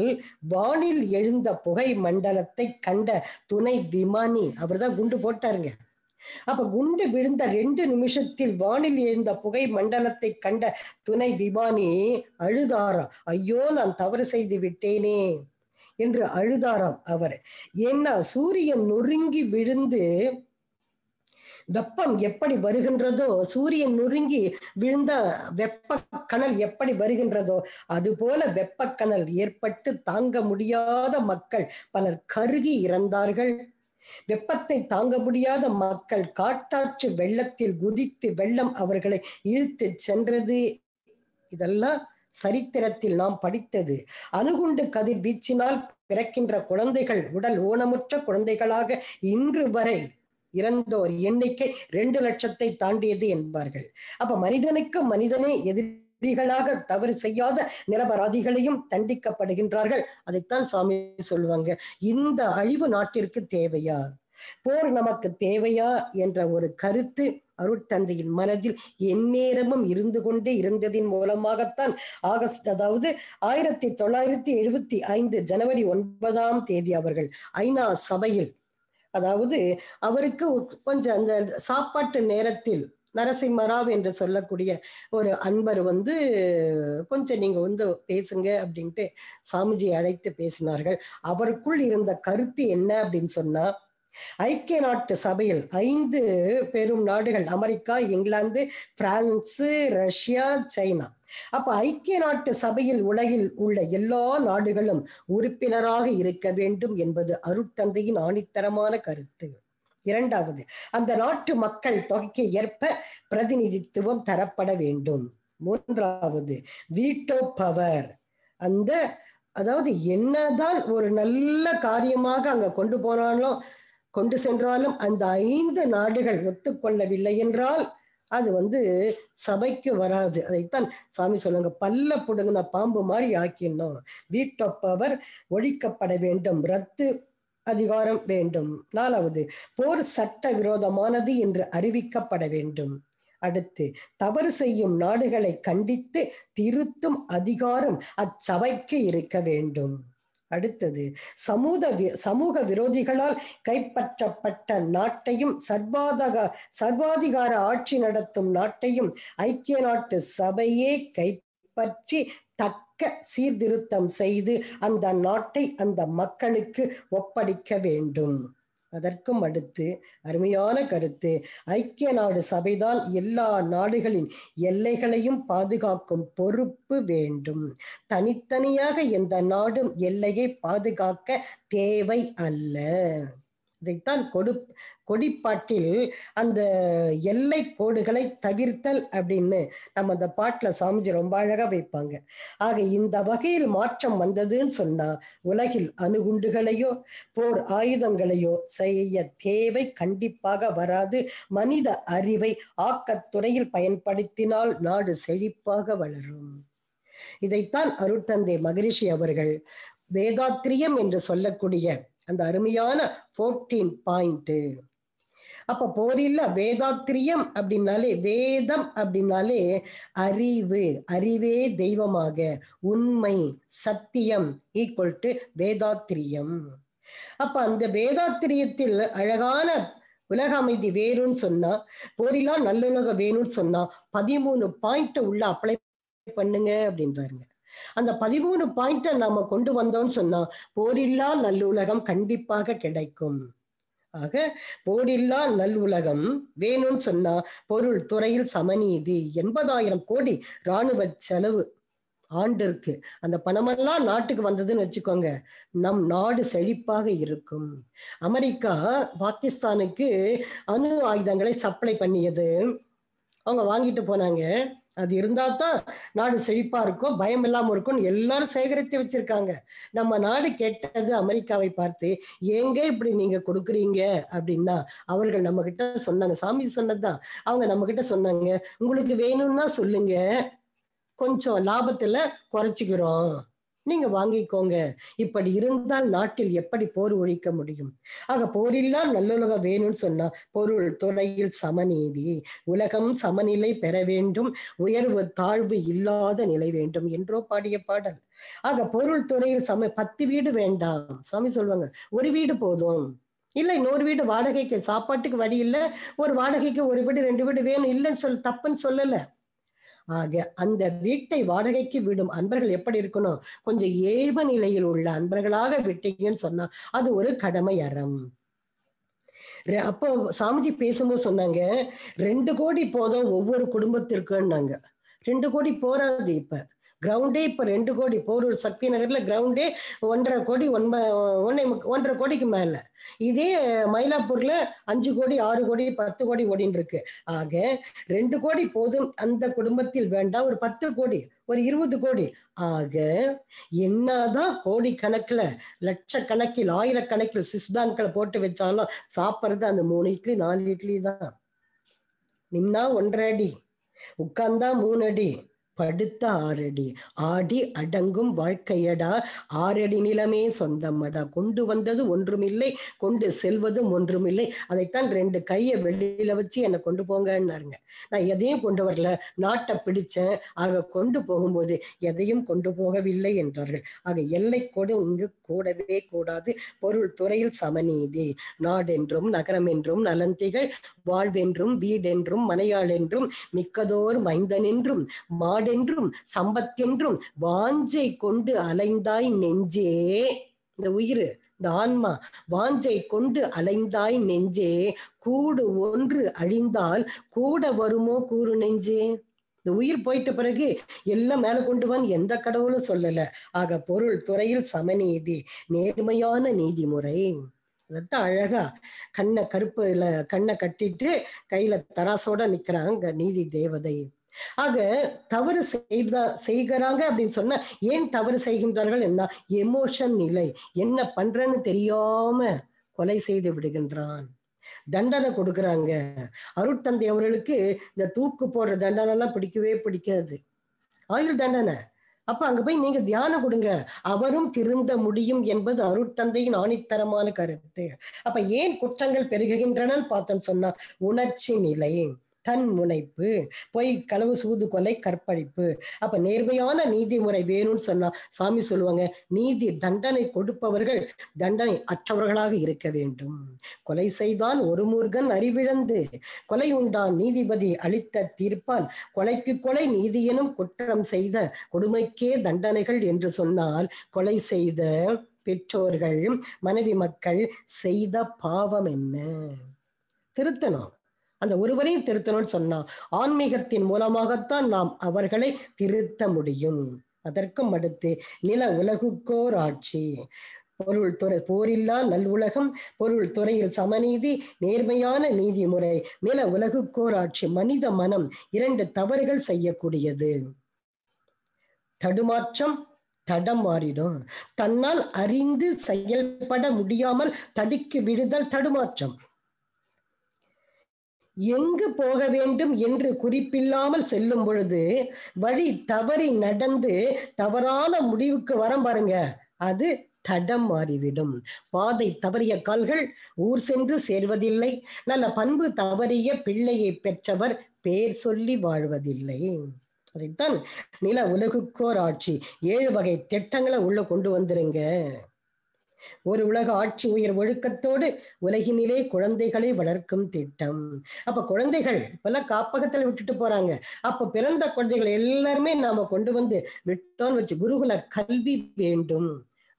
A: வானில் எழுந்த புகை மண்டலத்தை கண்ட துணை விமானி அவர் தான் குண்டு போட்டாருங்க அப்ப குண்டு விழுந்த ரெண்டு நிமிஷத்தில் வானில் எழுந்த புகை மண்டலத்தை கண்ட துணை விமானி அழுதாராம் ஐயோ நான் தவறு செய்து விட்டேனே என்று அழுதாராம் அவர் ஏன்னா சூரியன் நொறுங்கி விழுந்து வெப்பம் எப்படி வருகின்றதோ சூரியன் நொறுங்கி விழுந்த வெப்ப கணல் எப்படி வருகின்றதோ அதுபோல கணல் ஏற்பட்டு தாங்க முடியாத மக்கள் பலர் கருகி இறந்தார்கள் வெப்பத்தை தாங்க முடியாத மக்கள் காட்டாற்று வெள்ளத்தில் குதித்து வெள்ளம் அவர்களை இழுத்து சென்றது இதெல்லாம் சரித்திரத்தில் நாம் படித்தது அணுகுண்டு கதிர்வீச்சினால் பிறக்கின்ற குழந்தைகள் உடல் ஊனமுற்ற குழந்தைகளாக இன்று வரை இறந்தோர் எண்ணிக்கை ரெண்டு லட்சத்தை தாண்டியது என்பார்கள் அப்ப மனிதனுக்கு மனிதனே எதிரிகளாக தவறு செய்யாத நிரபராதிகளையும் தண்டிக்கப்படுகின்றார்கள் அதைத்தான் சாமி சொல்லுவாங்க இந்த அழிவு நாட்டிற்கு தேவையா போர் நமக்கு தேவையா என்ற ஒரு கருத்து அருட்தந்தையின் மனதில் எந்நேரமும் இருந்து கொண்டே இருந்ததின் மூலமாகத்தான் ஆகஸ்ட் அதாவது ஆயிரத்தி தொள்ளாயிரத்தி எழுபத்தி ஐந்து ஜனவரி ஒன்பதாம் தேதி அவர்கள் ஐநா சபையில் அதாவது அவருக்கு கொஞ்சம் அந்த சாப்பாட்டு நேரத்தில் நரசிம்மராவ் என்று சொல்லக்கூடிய ஒரு அன்பர் வந்து கொஞ்சம் நீங்க வந்து பேசுங்க அப்படின்ட்டு சாமிஜி அழைத்து பேசினார்கள் அவருக்குள் இருந்த கருத்து என்ன அப்படின்னு சொன்னா ஐக்கிய நாட்டு சபையில் ஐந்து பெரும் நாடுகள் America England France Russia China அப்ப ஐக்கிய நாட்டு சபையில் உலகில் உள்ள எல்லா நாடுகளும் உறுப்பினராக இருக்க வேண்டும் என்பது அருட்தந்தையின் ஆணித்தரமான கருத்து இரண்டாவது அந்த நாட்டு மக்கள் தொகைக்கு ஏற்ப பிரதிநிதித்துவம் தரப்பட வேண்டும் மூன்றாவது வீட்டோ பவர் அந்த அதாவது என்னதான் ஒரு நல்ல காரியமாக அங்க கொண்டு போனாலும் கொண்டு சென்றாலும் அந்த ஐந்து நாடுகள் ஒத்துக்கொள்ளவில்லை என்றால் அது வந்து சபைக்கு வராது அதைத்தான் சாமி சொல்லுங்க பல்ல புடுங்கின பாம்பு மாதிரி ஆக்கிடணும் வீட் ஆஃப் பவர் ஒழிக்கப்பட வேண்டும் ரத்து அதிகாரம் வேண்டும் நாலாவது போர் சட்ட விரோதமானது என்று அறிவிக்கப்பட வேண்டும் அடுத்து தவறு செய்யும் நாடுகளை கண்டித்து திருத்தும் அதிகாரம் அச்சபைக்கு இருக்க வேண்டும் அடுத்தது சமூக சமூக விரோதிகளால் கைப்பற்றப்பட்ட நாட்டையும் சர்வாதக சர்வாதிகார ஆட்சி நடத்தும் நாட்டையும் ஐக்கிய நாட்டு சபையே கைப்பற்றி தக்க சீர்திருத்தம் செய்து அந்த நாட்டை அந்த மக்களுக்கு ஒப்படைக்க வேண்டும் அதற்கும் அடுத்து அருமையான கருத்து ஐக்கிய நாடு சபைதான் எல்லா நாடுகளின் எல்லைகளையும் பாதுகாக்கும் பொறுப்பு வேண்டும் தனித்தனியாக எந்த நாடும் எல்லையை பாதுகாக்க தேவை அல்ல இதைத்தான் கொடு கொடிப்பாட்டில் அந்த எல்லை கோடுகளை தவிர்த்தல் அப்படின்னு நம்ம அந்த பாட்டில் சாமிஜி ரொம்ப அழகாக வைப்பாங்க ஆக இந்த வகையில் மாற்றம் வந்ததுன்னு சொன்னா உலகில் அணுகுண்டுகளையோ போர் ஆயுதங்களையோ செய்ய தேவை கண்டிப்பாக வராது மனித அறிவை ஆக்கத்துறையில் பயன்படுத்தினால் நாடு செழிப்பாக வளரும் இதைத்தான் அருட்தந்தை மகரிஷி அவர்கள் வேதாத்திரியம் என்று சொல்லக்கூடிய அந்த அருமையான ஃபோர்டீன் பாயிண்ட் அப்ப போரில்ல வேதாத்திரியம் அப்படின்னாலே வேதம் அப்படின்னாலே அறிவு அறிவே தெய்வமாக உண்மை சத்தியம் ஈக்குவல் டு வேதாத்திரியம் அப்ப அந்த வேதாத்திரியத்தில் அழகான உலக அமைதி வேணும்னு சொன்னா போரிலா நல்லுலகம் வேணும்னு சொன்னா பதிமூணு பாயிண்ட் உள்ள அப்ளை பண்ணுங்க அப்படின்றாருங்க அந்த பதிமூணு பாயிண்ட நாம கொண்டு வந்தோம்னு சொன்னா போரில்லா நல்லுலகம் கண்டிப்பாக கிடைக்கும் ஆக போரில்லா நல் உலகம் வேணும்னு சொன்னா பொருள் துறையில் சமநீதி எண்பதாயிரம் கோடி ராணுவ செலவு ஆண்டிற்கு அந்த பணமெல்லாம் நாட்டுக்கு வந்ததுன்னு வச்சுக்கோங்க நம் நாடு செழிப்பாக இருக்கும் அமெரிக்கா பாகிஸ்தானுக்கு அணு ஆயுதங்களை சப்ளை பண்ணியது அவங்க வாங்கிட்டு போனாங்க அது இருந்தா தான் நாடு செழிப்பா இருக்கும் பயம் இல்லாம இருக்கும் எல்லாரும் சேகரித்து வச்சிருக்காங்க நம்ம நாடு கேட்டது அமெரிக்காவை பார்த்து எங்க இப்படி நீங்க கொடுக்குறீங்க அப்படின்னா அவர்கள் நம்ம கிட்ட சொன்னாங்க சாமி சொன்னதுதான் அவங்க நம்ம கிட்ட சொன்னாங்க உங்களுக்கு வேணும்னா சொல்லுங்க கொஞ்சம் லாபத்துல குறைச்சிக்கிறோம் நீங்க வாங்கிக்கோங்க இப்படி இருந்தால் நாட்டில் எப்படி போர் ஒழிக்க முடியும் ஆக போரில்லாம் நல்லுலகம் வேணும்னு சொன்னா பொருள் துறையில் சமநீதி உலகம் சமநிலை பெற வேண்டும் உயர்வு தாழ்வு இல்லாத நிலை வேண்டும் என்றோ பாடிய பாடல் ஆக பொருள் துறையில் சம பத்து வீடு வேண்டாம் சுவாமி சொல்லுவாங்க ஒரு வீடு போதும் இல்லை இன்னொரு வீடு வாடகைக்கு சாப்பாட்டுக்கு வழி இல்ல ஒரு வாடகைக்கு ஒரு வீடு ரெண்டு வீடு வேணும் இல்லைன்னு சொல் தப்புன்னு சொல்லல ஆக அந்த வீட்டை வாடகைக்கு விடும் அன்பர்கள் எப்படி இருக்கணும் கொஞ்சம் ஏழ்ம நிலையில் உள்ள அன்பர்களாக விட்டீங்கன்னு சொன்னா அது ஒரு கடமை அறம் அப்போ சாமிஜி பேசும்போது சொன்னாங்க ரெண்டு கோடி போதும் ஒவ்வொரு குடும்பத்திற்குன்னாங்க ரெண்டு கோடி போறாது இப்ப கிரவுண்டே இப்போ ரெண்டு கோடி போரூர் சக்தி நகரில் கிரவுண்டே ஒன்றரை கோடி ஒன்ப ஒன்றை ஒன்றரை கோடிக்கு மேலே இதே மயிலாப்பூரில் அஞ்சு கோடி ஆறு கோடி பத்து கோடி ஓடின்னு இருக்கு ஆக ரெண்டு கோடி போதும் அந்த குடும்பத்தில் வேண்டாம் ஒரு பத்து கோடி ஒரு இருபது கோடி ஆக என்னதான் கோடி கணக்கில் லட்சக்கணக்கில் ஆயிரக்கணக்கில் சுவிஸ் பேங்க்கில் போட்டு வச்சாலும் சாப்பிட்றது அந்த மூணு இட்லி நாலு இட்லி தான் நின்னா ஒன்றரை அடி உட்கார்ந்தா மூணு அடி படுத்த ஆறடி ஆடி அடங்கும் வாழ்க்கையடா ஆறடி நிலமே சொந்தமடா கொண்டு வந்தது ஒன்றுமில்லை கொண்டு செல்வதும் ஒன்றுமில்லை அதைத்தான் ரெண்டு கையை வெளியில வச்சு என்னை கொண்டு போங்கன்னாருங்க நான் எதையும் கொண்டு வரல நாட்டை பிடிச்சேன் ஆக கொண்டு போகும்போது எதையும் கொண்டு போகவில்லை என்றார்கள் ஆக எல்லை கூட இங்கு கூடவே கூடாது பொருள் துறையில் சமநீதி நாடென்றும் நகரம் என்றும் நலந்திகள் வாழ்வென்றும் வீடென்றும் என்றும் மிக்கதோர் மைந்தன் என்றும் மாடு நாடென்றும் சம்பத்தென்றும் வாஞ்சை கொண்டு அலைந்தாய் நெஞ்சே இந்த உயிர் இந்த ஆன்மா வாஞ்சை கொண்டு அலைந்தாய் நெஞ்சே கூடு ஒன்று அழிந்தால் கூட வருமோ கூறு நெஞ்சே இந்த உயிர் போயிட்ட பிறகு எல்லாம் மேல கொண்டு வான் எந்த கடவுளும் சொல்லல ஆக பொருள் துறையில் சமநீதி நேர்மையான நீதிமுறை அதான் அழகா கண்ணை கருப்புல கண்ணை கட்டிட்டு கையில தராசோட நிக்கிறாங்க நீதி தேவதை ஆக தவறு செய்தா செய்கிறாங்க அப்படின்னு சொன்னா ஏன் தவறு செய்கின்றார்கள் என்ன எமோஷன் நிலை என்ன பண்றேன்னு தெரியாம கொலை செய்து விடுகின்றான் தண்டனை கொடுக்குறாங்க அருட்தந்தை அவர்களுக்கு இந்த தூக்கு போடுற தண்டனை எல்லாம் பிடிக்கவே பிடிக்காது ஆயுள் தண்டனை அப்ப அங்க போய் நீங்க தியானம் கொடுங்க அவரும் திருந்த முடியும் என்பது அருட்தந்தையின் ஆணித்தரமான கருத்து அப்ப ஏன் குற்றங்கள் பெருகுகின்றன பார்த்தோன்னு சொன்னா உணர்ச்சி நிலை தன் முனைப்பு பொய் களவு சூது கொலை கற்பழிப்பு அப்ப நேர்மையான நீதிமுறை வேணும்னு சொன்னா சாமி சொல்லுவாங்க நீதி தண்டனை கொடுப்பவர்கள் தண்டனை அற்றவர்களாக இருக்க வேண்டும் கொலை செய்தான் ஒரு முருகன் அறிவிழந்து கொலை உண்டான் நீதிபதி அளித்த தீர்ப்பால் கொலைக்கு கொலை நீதி எனும் குற்றம் செய்த கொடுமைக்கே தண்டனைகள் என்று சொன்னால் கொலை செய்த பெற்றோர்கள் மனைவி மக்கள் செய்த பாவம் என்ன திருத்தணும் அந்த ஒருவரையும் திருத்தணும்னு சொன்னா ஆன்மீகத்தின் மூலமாகத்தான் நாம் அவர்களை திருத்த முடியும் அதற்கும் அடுத்து நில உலகுக்கோர் ஆட்சி பொருள் துறை போரில்லா நல் உலகம் பொருள் துறையில் சமநீதி நேர்மையான நீதி முறை நில உலகுக்கோர் ஆட்சி மனித மனம் இரண்டு தவறுகள் செய்யக்கூடியது தடுமாற்றம் தடம் மாறிடும் தன்னால் அறிந்து செயல்பட முடியாமல் தடுக்கி விடுதல் தடுமாற்றம் எங்கு போக வேண்டும் என்று குறிப்பில்லாமல் செல்லும் பொழுது வழி தவறி நடந்து தவறான முடிவுக்கு வரம் பாருங்க அது தடம் மாறிவிடும் பாதை தவறிய கால்கள் ஊர் சென்று சேர்வதில்லை நல்ல பண்பு தவறிய பிள்ளையை பெற்றவர் பேர் சொல்லி வாழ்வதில்லை அதைத்தான் நில உலகுக்கோர் ஆட்சி ஏழு வகை திட்டங்களை உள்ள கொண்டு வந்துருங்க ஒரு உலக ஆட்சி உயர் ஒழுக்கத்தோடு உலகினிலே குழந்தைகளை வளர்க்கும் திட்டம் அப்ப குழந்தைகள் இப்பெல்லாம் காப்பகத்துல விட்டுட்டு போறாங்க அப்ப பிறந்த குழந்தைகள் எல்லாருமே நாம கொண்டு வந்து விட்டோன்னு வச்சு குருகுல கல்வி வேண்டும்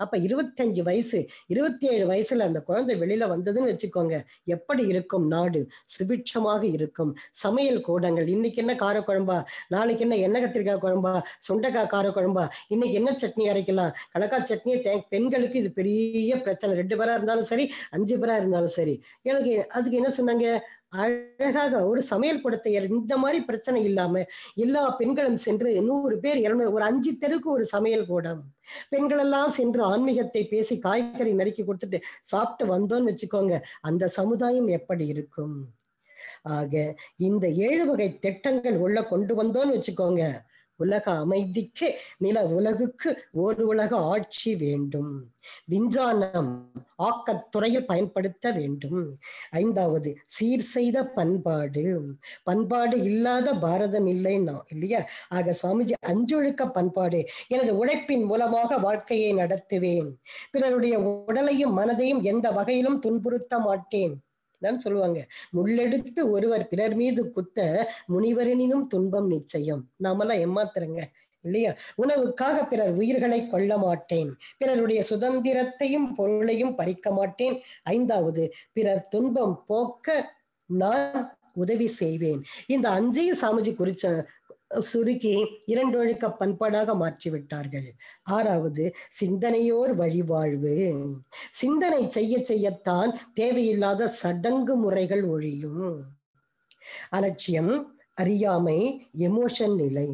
A: அப்ப இருபத்தஞ்சு வயசு இருபத்தி ஏழு வயசுல அந்த குழந்தை வெளியில வந்ததுன்னு வச்சுக்கோங்க எப்படி இருக்கும் நாடு சுபிட்சமாக இருக்கும் சமையல் கூடங்கள் இன்னைக்கு என்ன கார குழம்பா நாளைக்கு என்ன எண்ணெய் கத்திரிக்காய் குழம்பா சுண்டைக்காய் கார குழம்பா இன்னைக்கு என்ன சட்னி அரைக்கலாம் கலக்காய் சட்னி தே பெண்களுக்கு இது பெரிய பிரச்சனை ரெண்டு பேரா இருந்தாலும் சரி அஞ்சு பேரா இருந்தாலும் சரி எனக்கு அதுக்கு என்ன சொன்னாங்க அழகாக ஒரு சமையல் கூடத்தை இந்த மாதிரி பிரச்சனை இல்லாம எல்லா பெண்களும் சென்று நூறு பேர் இருநூறு ஒரு அஞ்சு தெருக்கு ஒரு சமையல் கூடம் பெண்கள் எல்லாம் சென்று ஆன்மீகத்தை பேசி காய்கறி நறுக்கி கொடுத்துட்டு சாப்பிட்டு வந்தோம்னு வச்சுக்கோங்க அந்த சமுதாயம் எப்படி இருக்கும் ஆக இந்த ஏழு வகை திட்டங்கள் உள்ள கொண்டு வந்தோம்னு வச்சுக்கோங்க உலக அமைதிக்கு நில உலகுக்கு ஓர் உலக ஆட்சி வேண்டும் விஞ்ஞானம் ஆக்கத்துறையில் பயன்படுத்த வேண்டும் ஐந்தாவது சீர் செய்த பண்பாடு பண்பாடு இல்லாத பாரதம் இல்லைன்னா இல்லையா ஆக சுவாமிஜி அஞ்சொழுக்க பண்பாடு எனது உழைப்பின் மூலமாக வாழ்க்கையை நடத்துவேன் பிறருடைய உடலையும் மனதையும் எந்த வகையிலும் துன்புறுத்த மாட்டேன் தான் சொல்லுவாங்க முள்ளெடுத்து ஒருவர் பிறர் மீது குத்த முனிவரனினும் துன்பம் நிச்சயம் நாமெல்லாம் ஏமாத்துறங்க இல்லையா உணவுக்காக பிறர் உயிர்களை கொள்ள மாட்டேன் பிறருடைய சுதந்திரத்தையும் பொருளையும் பறிக்க மாட்டேன் ஐந்தாவது பிறர் துன்பம் போக்க நான் உதவி செய்வேன் இந்த அஞ்சையும் சாமிஜி குறிச்ச சுருக்கி இரண்டொழுக்க பண்பாடாக மாற்றிவிட்டார்கள் ஆறாவது சிந்தனையோர் வழிவாழ்வு சிந்தனை செய்ய செய்யத்தான் தேவையில்லாத சடங்கு முறைகள் ஒழியும் அலட்சியம் அறியாமை எமோஷன் நிலை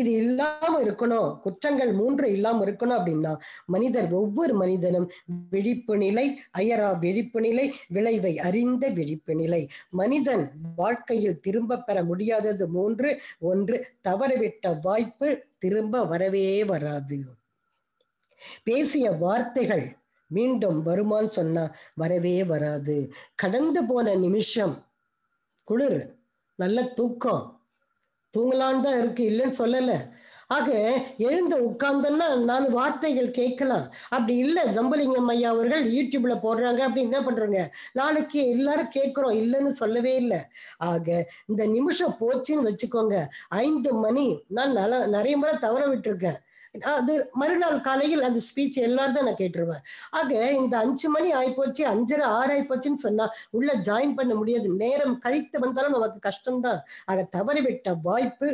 A: இது இல்லாம இருக்கணும் குற்றங்கள் மூன்று இல்லாம இருக்கணும் அப்படின்னா மனிதர் ஒவ்வொரு மனிதனும் விழிப்பு நிலை அயரா விழிப்பு நிலை விளைவை அறிந்த விழிப்பு நிலை மனிதன் வாழ்க்கையில் திரும்ப பெற முடியாதது மூன்று ஒன்று தவறுவிட்ட வாய்ப்பு திரும்ப வரவே வராது பேசிய வார்த்தைகள் மீண்டும் வருமான்னு சொன்னா வரவே வராது கடந்து போன நிமிஷம் குளிர் நல்ல தூக்கம் தூங்கலான்னு தான் இருக்கு இல்லைன்னு சொல்லலை ஆக எழுந்து உட்கார்ந்தன்னா நாலு வார்த்தைகள் கேட்கலாம் அப்படி இல்லை ஜம்பலிங்கம் ஐயா அவர்கள் யூடியூப்ல போடுறாங்க அப்படி என்ன பண்றாங்க நாளைக்கு எல்லாரும் கேட்குறோம் இல்லைன்னு சொல்லவே இல்லை ஆக இந்த நிமிஷம் போச்சுன்னு வச்சுக்கோங்க ஐந்து மணி நான் நல்ல நிறைய முறை தவற விட்டுருக்கேன் அது மறுநாள் காலையில் அந்த ஸ்பீச் எல்லாரும் தான் நான் கேட்டுருவேன் ஆக இந்த அஞ்சு மணி போச்சு அஞ்சரை ஆறு போச்சுன்னு சொன்னா உள்ள ஜாயின் பண்ண முடியாது நேரம் கழித்து வந்தாலும் நமக்கு கஷ்டம்தான் ஆக தவறிவிட்ட வாய்ப்பு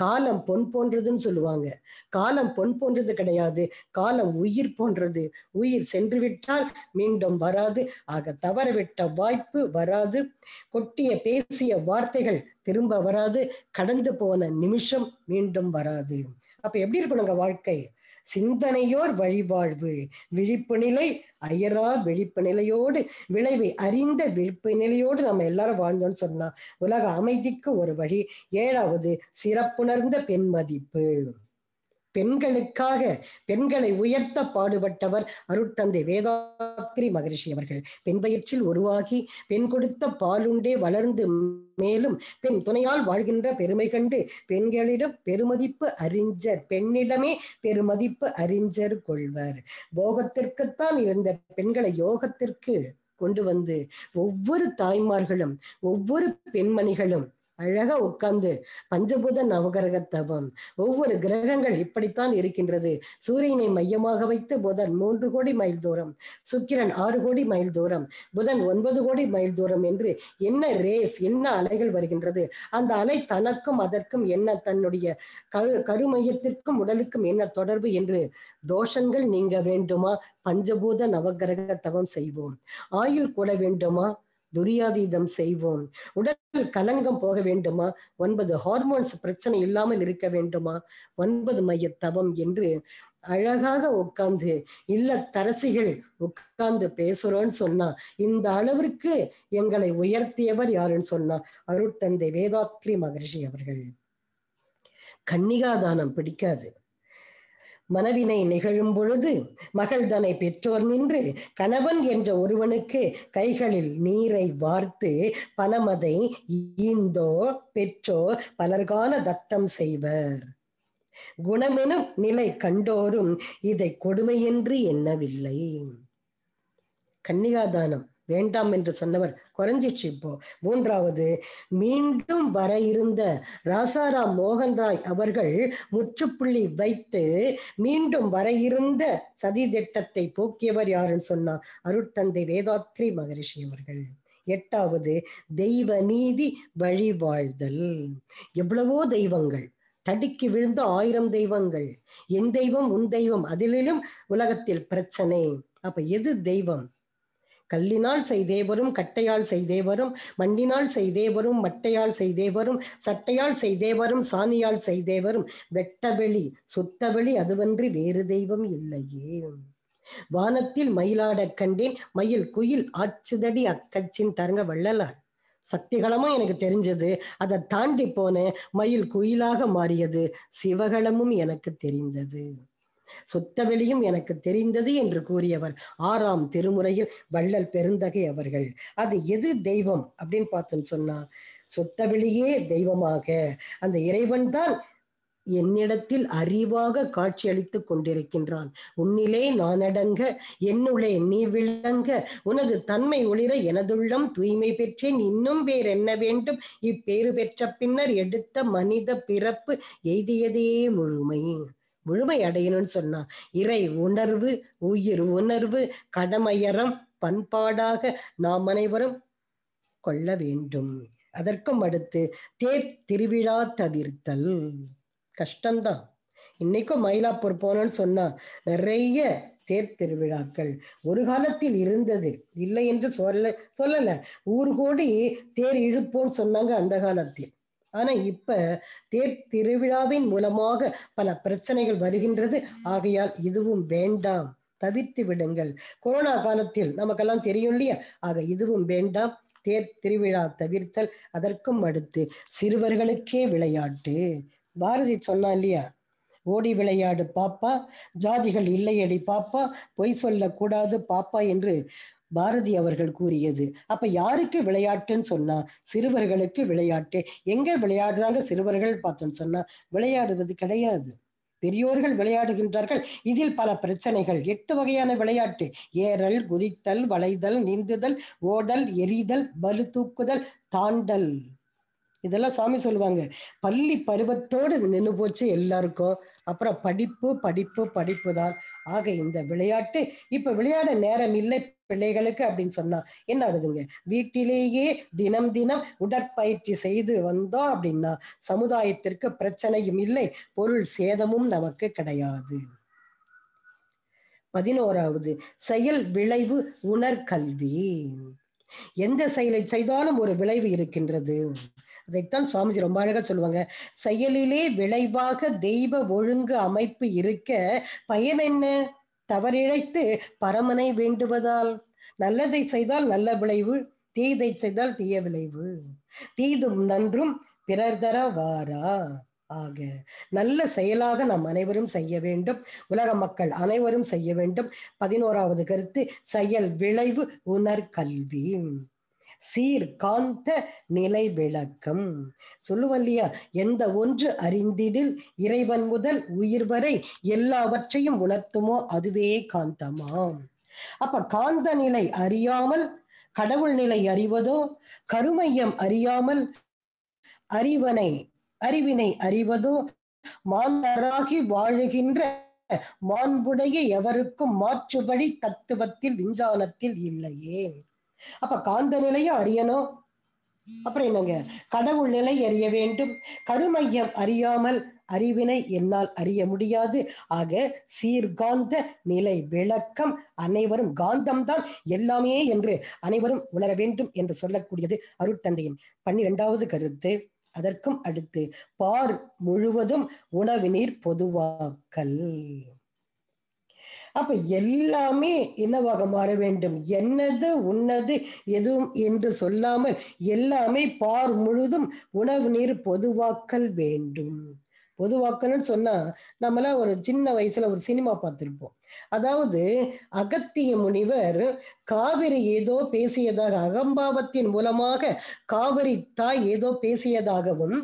A: காலம் பொன் போன்றதுன்னு சொல்லுவாங்க காலம் பொன் போன்றது கிடையாது காலம் உயிர் போன்றது உயிர் சென்று விட்டால் மீண்டும் வராது ஆக தவறவிட்ட வாய்ப்பு வராது கொட்டிய பேசிய வார்த்தைகள் திரும்ப வராது கடந்து போன நிமிஷம் மீண்டும் வராது அப்ப எப்படி இருக்கணுங்க வாழ்க்கை சிந்தனையோர் வழிவாழ்வு விழிப்பு நிலை அயரா விழிப்பு நிலையோடு விளைவை அறிந்த விழிப்பு நிலையோடு நம்ம எல்லாரும் வாழ்ந்தோம்னு சொன்னா உலக அமைதிக்கு ஒரு வழி ஏழாவது சிறப்புணர்ந்த பெண் மதிப்பு பெண்களுக்காக பெண்களை உயர்த்த பாடுபட்டவர் அருட்தந்தை வேதாத்ரி மகரிஷி அவர்கள் பெண் பயிற்சியில் உருவாகி பெண் கொடுத்த பாலுண்டே வளர்ந்து மேலும் பெண் துணையால் வாழ்கின்ற பெருமை கண்டு பெண்களிடம் பெருமதிப்பு அறிஞர் பெண்ணிடமே பெருமதிப்பு அறிஞர் கொள்வர் போகத்திற்குத்தான் இருந்த பெண்களை யோகத்திற்கு கொண்டு வந்து ஒவ்வொரு தாய்மார்களும் ஒவ்வொரு பெண்மணிகளும் அழகா உட்கார்ந்து பஞ்சபூத நவகிரக தவம் ஒவ்வொரு கிரகங்கள் இப்படித்தான் இருக்கின்றது சூரியனை மையமாக வைத்து புதன் மூன்று கோடி மைல் தூரம் சுக்கிரன் ஆறு கோடி மைல் தூரம் புதன் ஒன்பது கோடி மைல் தூரம் என்று என்ன ரேஸ் என்ன அலைகள் வருகின்றது அந்த அலை தனக்கும் அதற்கும் என்ன தன்னுடைய கருமையத்திற்கும் உடலுக்கும் என்ன தொடர்பு என்று தோஷங்கள் நீங்க வேண்டுமா பஞ்சபூத நவகிரக தவம் செய்வோம் ஆயுள் கூட வேண்டுமா துரியாதீதம் செய்வோம் உடல் கலங்கம் போக வேண்டுமா ஒன்பது ஹார்மோன்ஸ் பிரச்சனை இல்லாமல் இருக்க வேண்டுமா ஒன்பது மைய தவம் என்று அழகாக உட்கார்ந்து இல்ல தரசிகள் உட்கார்ந்து பேசுறோன்னு சொன்னா இந்த அளவிற்கு எங்களை உயர்த்தியவர் யாருன்னு சொன்னா அருட்தந்தை வேதாத்ரி மகரிஷி அவர்கள் கன்னிகாதானம் பிடிக்காது மனவினை நிகழும் பொழுது மகள் தன்னை பெற்றோர் நின்று கணவன் என்ற ஒருவனுக்கு கைகளில் நீரை வார்த்து பணமதை ஈந்தோ பெற்றோ பலர்கால தத்தம் செய்வர் குணமெனும் நிலை கண்டோரும் இதை என்று எண்ணவில்லை கன்னிகாதானம் வேண்டாம் என்று சொன்னவர் குறைஞ்சிச்சு இப்போ மூன்றாவது மீண்டும் வர இருந்த ராசாராம் மோகன் ராய் அவர்கள் முற்றுப்புள்ளி வைத்து மீண்டும் வர இருந்த சதி திட்டத்தை போக்கியவர் யாருன்னு சொன்னார் அருட்தந்தை வேதாத்ரி மகரிஷி அவர்கள் எட்டாவது தெய்வ நீதி வழிவாழ்தல் எவ்வளவோ தெய்வங்கள் தடுக்கி விழுந்த ஆயிரம் தெய்வங்கள் என் தெய்வம் உன் தெய்வம் அதிலும் உலகத்தில் பிரச்சனை அப்ப எது தெய்வம் கல்லினால் செய்தே வரும் கட்டையால் செய்தே வரும் மண்ணினால் செய்தே வரும் மட்டையால் செய்தே வரும் சட்டையால் செய்தே வரும் சாணியால் செய்தே வரும் வெட்டவெளி சொத்தவெளி அதுவன்றி வேறு தெய்வம் இல்லையே வானத்தில் மயிலாடக் கண்டேன் மயில் குயில் ஆச்சுதடி அக்கச்சின் தரங்க வள்ளலார் சக்திகளமும் எனக்கு தெரிஞ்சது அதை தாண்டி போன மயில் குயிலாக மாறியது சிவகளமும் எனக்கு தெரிந்தது சொத்த வெளியும் எனக்கு தெரிந்தது என்று கூறியவர் ஆறாம் திருமுறையில் வள்ளல் பெருந்தகை அவர்கள் அது எது தெய்வம் அப்படின்னு பார்த்தோன்னு சொன்னா சொத்த வெளியே தெய்வமாக அந்த இறைவன் தான் என்னிடத்தில் அறிவாக காட்சியளித்துக் கொண்டிருக்கின்றான் உன்னிலே நானடங்க என்னுளே நீ விளங்க உனது தன்மை ஒளிர எனதுள்ளம் தூய்மை பெற்றேன் இன்னும் வேறு என்ன வேண்டும் இப்பேறு பெற்ற பின்னர் எடுத்த மனித பிறப்பு எய்தியதே முழுமை முழுமை அடையணும்னு சொன்னா இறை உணர்வு உயிர் உணர்வு கடமையறம் பண்பாடாக நாம் அனைவரும் கொள்ள வேண்டும் அதற்கும் அடுத்து தேர் திருவிழா தவிர்த்தல் கஷ்டம்தான் இன்னைக்கும் மயிலாப்பூர் போனோம்னு சொன்னா நிறைய தேர் திருவிழாக்கள் ஒரு காலத்தில் இருந்தது இல்லை என்று சொல்ல சொல்லல ஊர் கூடி தேர் இழுப்போம்னு சொன்னாங்க அந்த காலத்தில் ஆனா இப்ப தேர் திருவிழாவின் மூலமாக பல பிரச்சனைகள் வருகின்றது ஆகையால் இதுவும் வேண்டாம் தவிர்த்து விடுங்கள் கொரோனா காலத்தில் நமக்கெல்லாம் தெரியும் இல்லையா ஆக இதுவும் வேண்டாம் தேர் திருவிழா தவிர்த்தல் அதற்கும் அடுத்து சிறுவர்களுக்கே விளையாட்டு பாரதி சொன்னா இல்லையா ஓடி விளையாடு பாப்பா ஜாதிகள் இல்லையடி பாப்பா பொய் சொல்லக்கூடாது பாப்பா என்று பாரதி அவர்கள் கூறியது அப்ப யாருக்கு விளையாட்டுன்னு சொன்னா சிறுவர்களுக்கு விளையாட்டு எங்க விளையாடுறாங்க சிறுவர்கள் பார்த்தோன்னு சொன்னா விளையாடுவது கிடையாது பெரியோர்கள் விளையாடுகின்றார்கள் இதில் பல பிரச்சனைகள் எட்டு வகையான விளையாட்டு ஏறல் குதித்தல் வளைதல் நீந்துதல் ஓடல் எரிதல் பலு தூக்குதல் தாண்டல் இதெல்லாம் சாமி சொல்லுவாங்க பள்ளி பருவத்தோடு நின்று போச்சு எல்லாருக்கும் அப்புறம் படிப்பு படிப்பு படிப்பு தான் ஆக இந்த விளையாட்டு இப்ப விளையாட நேரம் இல்லை பிள்ளைகளுக்கு அப்படின்னு சொன்னா என்ன ஆகுதுங்க வீட்டிலேயே தினம் தினம் உடற்பயிற்சி செய்து வந்தோம் அப்படின்னா சமுதாயத்திற்கு பிரச்சனையும் இல்லை பொருள் சேதமும் நமக்கு கிடையாது பதினோராவது செயல் விளைவு உணர்கல்வி எந்த செயலை செய்தாலும் ஒரு விளைவு இருக்கின்றது அதைத்தான் சுவாமிஜி ரொம்ப அழகாக சொல்லுவாங்க செயலிலே விளைவாக தெய்வ ஒழுங்கு அமைப்பு இருக்க பயன் என்ன தவறிழைத்து பரமனை வேண்டுவதால் நல்லதை செய்தால் நல்ல விளைவு தீதை செய்தால் தீய விளைவு தீதும் நன்றும் பிறர் தர வாரா ஆக நல்ல செயலாக நாம் அனைவரும் செய்ய வேண்டும் உலக மக்கள் அனைவரும் செய்ய வேண்டும் பதினோராவது கருத்து செயல் விளைவு உணர் கல்வி சீர் காந்த நிலை விளக்கம் சொல்லுவோம் இல்லையா எந்த ஒன்று அறிந்திடில் இறைவன் முதல் உயிர் வரை எல்லாவற்றையும் உணர்த்துமோ அதுவே காந்தமாம் அப்ப காந்த நிலை அறியாமல் கடவுள் நிலை அறிவதோ கருமையம் அறியாமல் அறிவனை அறிவினை அறிவதோ மாந்தராகி வாழுகின்ற மாண்புடைய எவருக்கும் மாற்றுபடி தத்துவத்தில் விஞ்ஞானத்தில் இல்லையே அப்ப காந்த நிலையும் அறியணும் அப்புறம் என்னங்க கடவுள் நிலை அறிய வேண்டும் கருமையம் அறியாமல் அறிவினை என்னால் அறிய முடியாது ஆக சீர்காந்த நிலை விளக்கம் அனைவரும் காந்தம்தான் எல்லாமே என்று அனைவரும் உணர வேண்டும் என்று சொல்லக்கூடியது அருட்தந்தையின் பன்னிரெண்டாவது கருத்து அதற்கும் அடுத்து பார் முழுவதும் நீர் பொதுவாக்கல் அப்ப எல்லாமே என்னவாக மாற வேண்டும் என்னது உன்னது எதுவும் என்று சொல்லாமல் எல்லாமே பார் முழுதும் உணவு நீர் பொதுவாக்கல் வேண்டும் பொதுவாக்கணும்னு சொன்னா நம்மளாம் ஒரு சின்ன வயசுல ஒரு சினிமா பார்த்துருப்போம் அதாவது அகத்திய முனிவர் காவிரி ஏதோ பேசியதாக அகம்பாவத்தின் மூலமாக காவிரி தாய் ஏதோ பேசியதாகவும்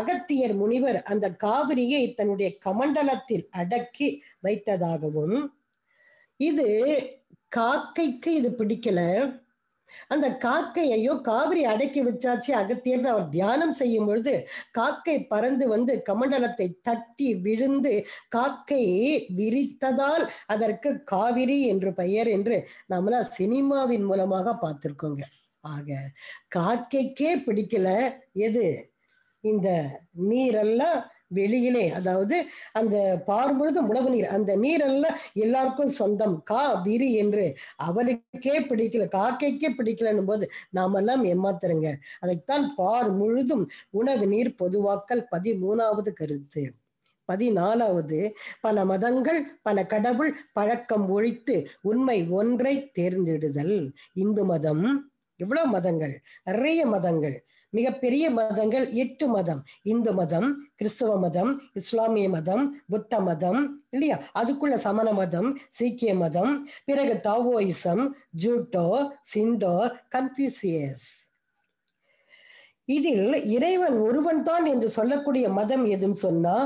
A: அகத்தியர் முனிவர் அந்த காவிரியை தன்னுடைய கமண்டலத்தில் அடக்கி வைத்ததாகவும் இது காக்கைக்கு இது பிடிக்கல அந்த காக்கையோ காவிரி அடக்கி வச்சாச்சு அகத்தியர்னு அவர் தியானம் செய்யும் பொழுது காக்கை பறந்து வந்து கமண்டலத்தை தட்டி விழுந்து காக்கை விரித்ததால் அதற்கு காவிரி என்று பெயர் என்று நம்மளா சினிமாவின் மூலமாக பார்த்திருக்கோங்க ஆக காக்கைக்கே பிடிக்கல எது இந்த நீரெல்லாம் வெளியிலே அதாவது அந்த பார்பொழுது உணவு நீர் அந்த நீரெல்லாம் எல்லாருக்கும் சொந்தம் கா விரி என்று அவருக்கே பிடிக்கல காக்கைக்கே பிடிக்கலன்னும் போது நாமெல்லாம் ஏமாத்துறங்க அதைத்தான் பார் முழுதும் உணவு நீர் பொதுவாக்கல் பதிமூணாவது கருத்து பதினாலாவது பல மதங்கள் பல கடவுள் பழக்கம் ஒழித்து உண்மை ஒன்றை தேர்ந்தெடுதல் இந்து மதம் இவ்வளவு மதங்கள் நிறைய மதங்கள் மிகப்பெரிய மதங்கள் எட்டு மதம் இந்து மதம் கிறிஸ்தவ மதம் இஸ்லாமிய மதம் புத்த மதம் இல்லையா அதுக்குள்ள சமண மதம் சீக்கிய மதம் பிறகு தாவோயிசம் ஜூட்டோ சிண்டோ கன்ஃபியூசியஸ் இதில் இறைவன் ஒருவன் தான் என்று சொல்லக்கூடிய மதம் எதுன்னு சொன்னா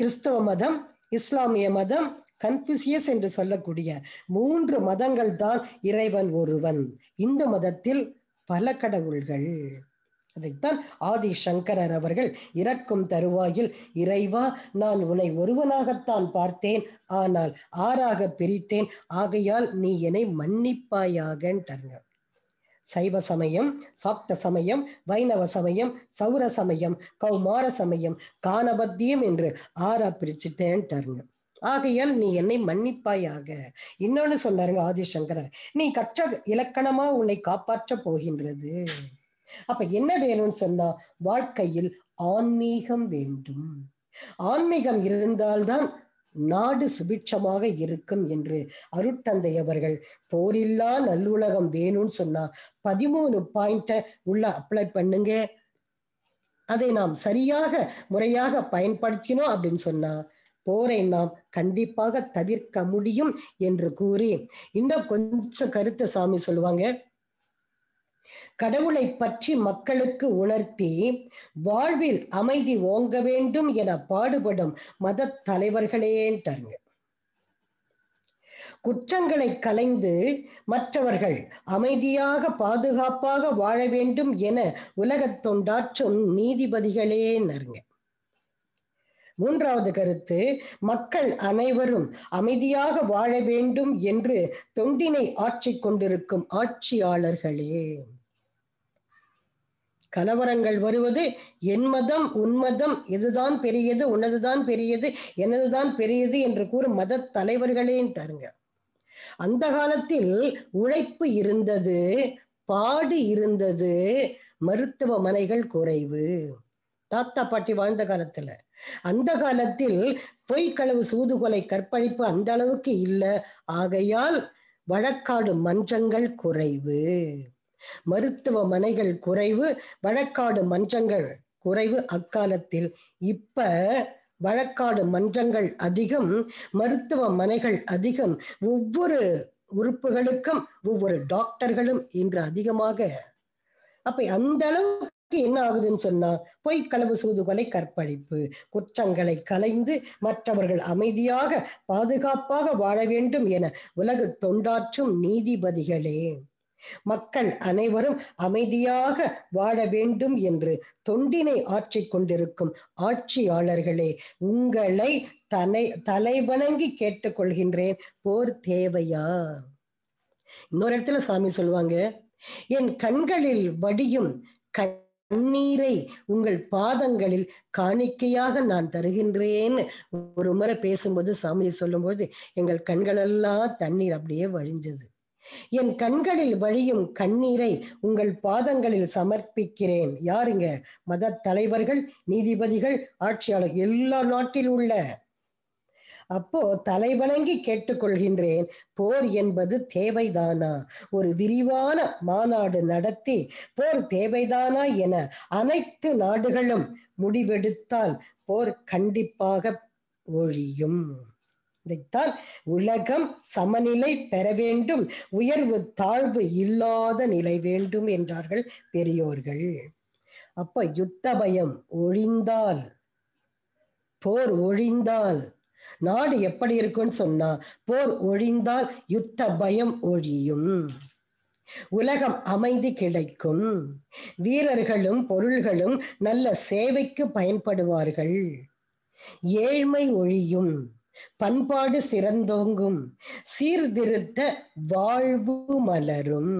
A: கிறிஸ்தவ மதம் இஸ்லாமிய மதம் கன்ஃபியூசியஸ் என்று சொல்லக்கூடிய மூன்று மதங்கள் தான் இறைவன் ஒருவன் இந்து மதத்தில் பல கடவுள்கள் அதைத்தான் ஆதி சங்கரர் அவர்கள் இறக்கும் தருவாயில் இறைவா நான் உன்னை ஒருவனாகத்தான் பார்த்தேன் ஆனால் ஆறாக பிரித்தேன் ஆகையால் நீ என்னை மன்னிப்பாயாக சைவ சமயம் சாப்த சமயம் வைணவ சமயம் சௌர சமயம் கௌமார சமயம் காணபத்தியம் என்று ஆறா டருங்க ஆகையால் நீ என்னை மன்னிப்பாயாக இன்னொன்னு சொன்னாருங்க ஆதிசங்கரர் நீ கற்ற இலக்கணமா உன்னை காப்பாற்ற போகின்றது அப்ப என்ன வேணும்னு சொன்னா வாழ்க்கையில் ஆன்மீகம் வேண்டும் ஆன்மீகம் இருந்தால்தான் நாடு சுபிட்சமாக இருக்கும் என்று அருட்தந்தை அவர்கள் போரில்லா நல்லுலகம் வேணும்னு சொன்னா பதிமூணு பாயிண்ட உள்ள அப்ளை பண்ணுங்க அதை நாம் சரியாக முறையாக பயன்படுத்தினோம் அப்படின்னு சொன்னா போரை நாம் கண்டிப்பாக தவிர்க்க முடியும் என்று கூறி இன்னும் கொஞ்சம் கருத்து சாமி சொல்லுவாங்க கடவுளை பற்றி மக்களுக்கு உணர்த்தி வாழ்வில் அமைதி ஓங்க வேண்டும் என பாடுபடும் மத தலைவர்களேன்ட்டாங்க குற்றங்களை கலைந்து மற்றவர்கள் அமைதியாக பாதுகாப்பாக வாழ வேண்டும் என உலகத் தொண்டாற்றும் நீதிபதிகளே நருங்க மூன்றாவது கருத்து மக்கள் அனைவரும் அமைதியாக வாழ வேண்டும் என்று தொண்டினை ஆட்சி கொண்டிருக்கும் ஆட்சியாளர்களே கலவரங்கள் வருவது என் மதம் உன் மதம் இதுதான் பெரியது உனதுதான் பெரியது எனதுதான் பெரியது என்று கூறும் மத தலைவர்களேன்ட்டாருங்க அந்த காலத்தில் உழைப்பு இருந்தது பாடு இருந்தது மருத்துவமனைகள் குறைவு தாத்தா பாட்டி வாழ்ந்த காலத்துல அந்த காலத்தில் பொய்க்களவு சூதுகொலை கற்பழிப்பு அந்த அளவுக்கு இல்லை ஆகையால் வழக்காடு மன்றங்கள் குறைவு மருத்துவமனைகள் குறைவு வழக்காடு மன்றங்கள் குறைவு அக்காலத்தில் இப்ப வழக்காடு மன்றங்கள் அதிகம் மருத்துவமனைகள் அதிகம் ஒவ்வொரு உறுப்புகளுக்கும் ஒவ்வொரு டாக்டர்களும் இன்று அதிகமாக அப்ப அந்த அளவு என்ன ஆகுதுன்னு சொன்னா பொய்க்களவு சூதுகொலை கற்பழிப்பு குற்றங்களை கலைந்து மற்றவர்கள் அமைதியாக பாதுகாப்பாக வாழ வேண்டும் என உலக தொண்டாற்றும் நீதிபதிகளே மக்கள் அனைவரும் அமைதியாக வாழ வேண்டும் என்று தொண்டினை ஆற்றிக் கொண்டிருக்கும் ஆட்சியாளர்களே உங்களை தலை தலைவணங்கி கேட்டுக்கொள்கின்றேன் போர் தேவையா இன்னொரு இடத்துல சாமி சொல்லுவாங்க என் கண்களில் வடியும் கண் தண்ணீரை உங்கள் பாதங்களில் காணிக்கையாக நான் தருகின்றேன்னு ஒரு முறை பேசும்போது சாமி சொல்லும்போது எங்கள் கண்களெல்லாம் தண்ணீர் அப்படியே வழிஞ்சது என் கண்களில் வழியும் கண்ணீரை உங்கள் பாதங்களில் சமர்ப்பிக்கிறேன் யாருங்க மத தலைவர்கள் நீதிபதிகள் ஆட்சியாளர் எல்லா நாட்டில் உள்ள அப்போ தலை வணங்கி கேட்டுக்கொள்கின்றேன் போர் என்பது தேவைதானா ஒரு விரிவான மாநாடு நடத்தி போர் தேவைதானா என அனைத்து நாடுகளும் முடிவெடுத்தால் போர் கண்டிப்பாக ஒழியும் உலகம் சமநிலை பெற வேண்டும் உயர்வு தாழ்வு இல்லாத நிலை வேண்டும் என்றார்கள் பெரியோர்கள் அப்ப யுத்த பயம் ஒழிந்தால் போர் ஒழிந்தால் நாடு எப்படி இருக்கும்னு சொன்னா போர் ஒழிந்தால் யுத்த பயம் ஒழியும் உலகம் அமைதி கிடைக்கும் வீரர்களும் பொருள்களும் நல்ல சேவைக்கு பயன்படுவார்கள் ஏழ்மை ஒழியும் பண்பாடு சிறந்தோங்கும் சீர்திருத்த வாழ்வு மலரும்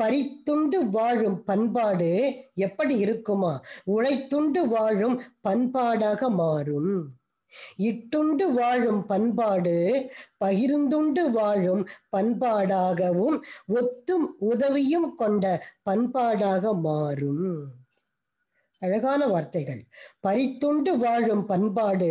A: பறித்துண்டு வாழும் பண்பாடு எப்படி இருக்குமா உழைத்துண்டு வாழும் பண்பாடாக மாறும் இட்டுண்டு வாழும் பண்பாடு பகிர்ந்துண்டு வாழும் பண்பாடாகவும் ஒத்தும் உதவியும் கொண்ட பண்பாடாக மாறும் அழகான வார்த்தைகள் பறித்துண்டு வாழும் பண்பாடு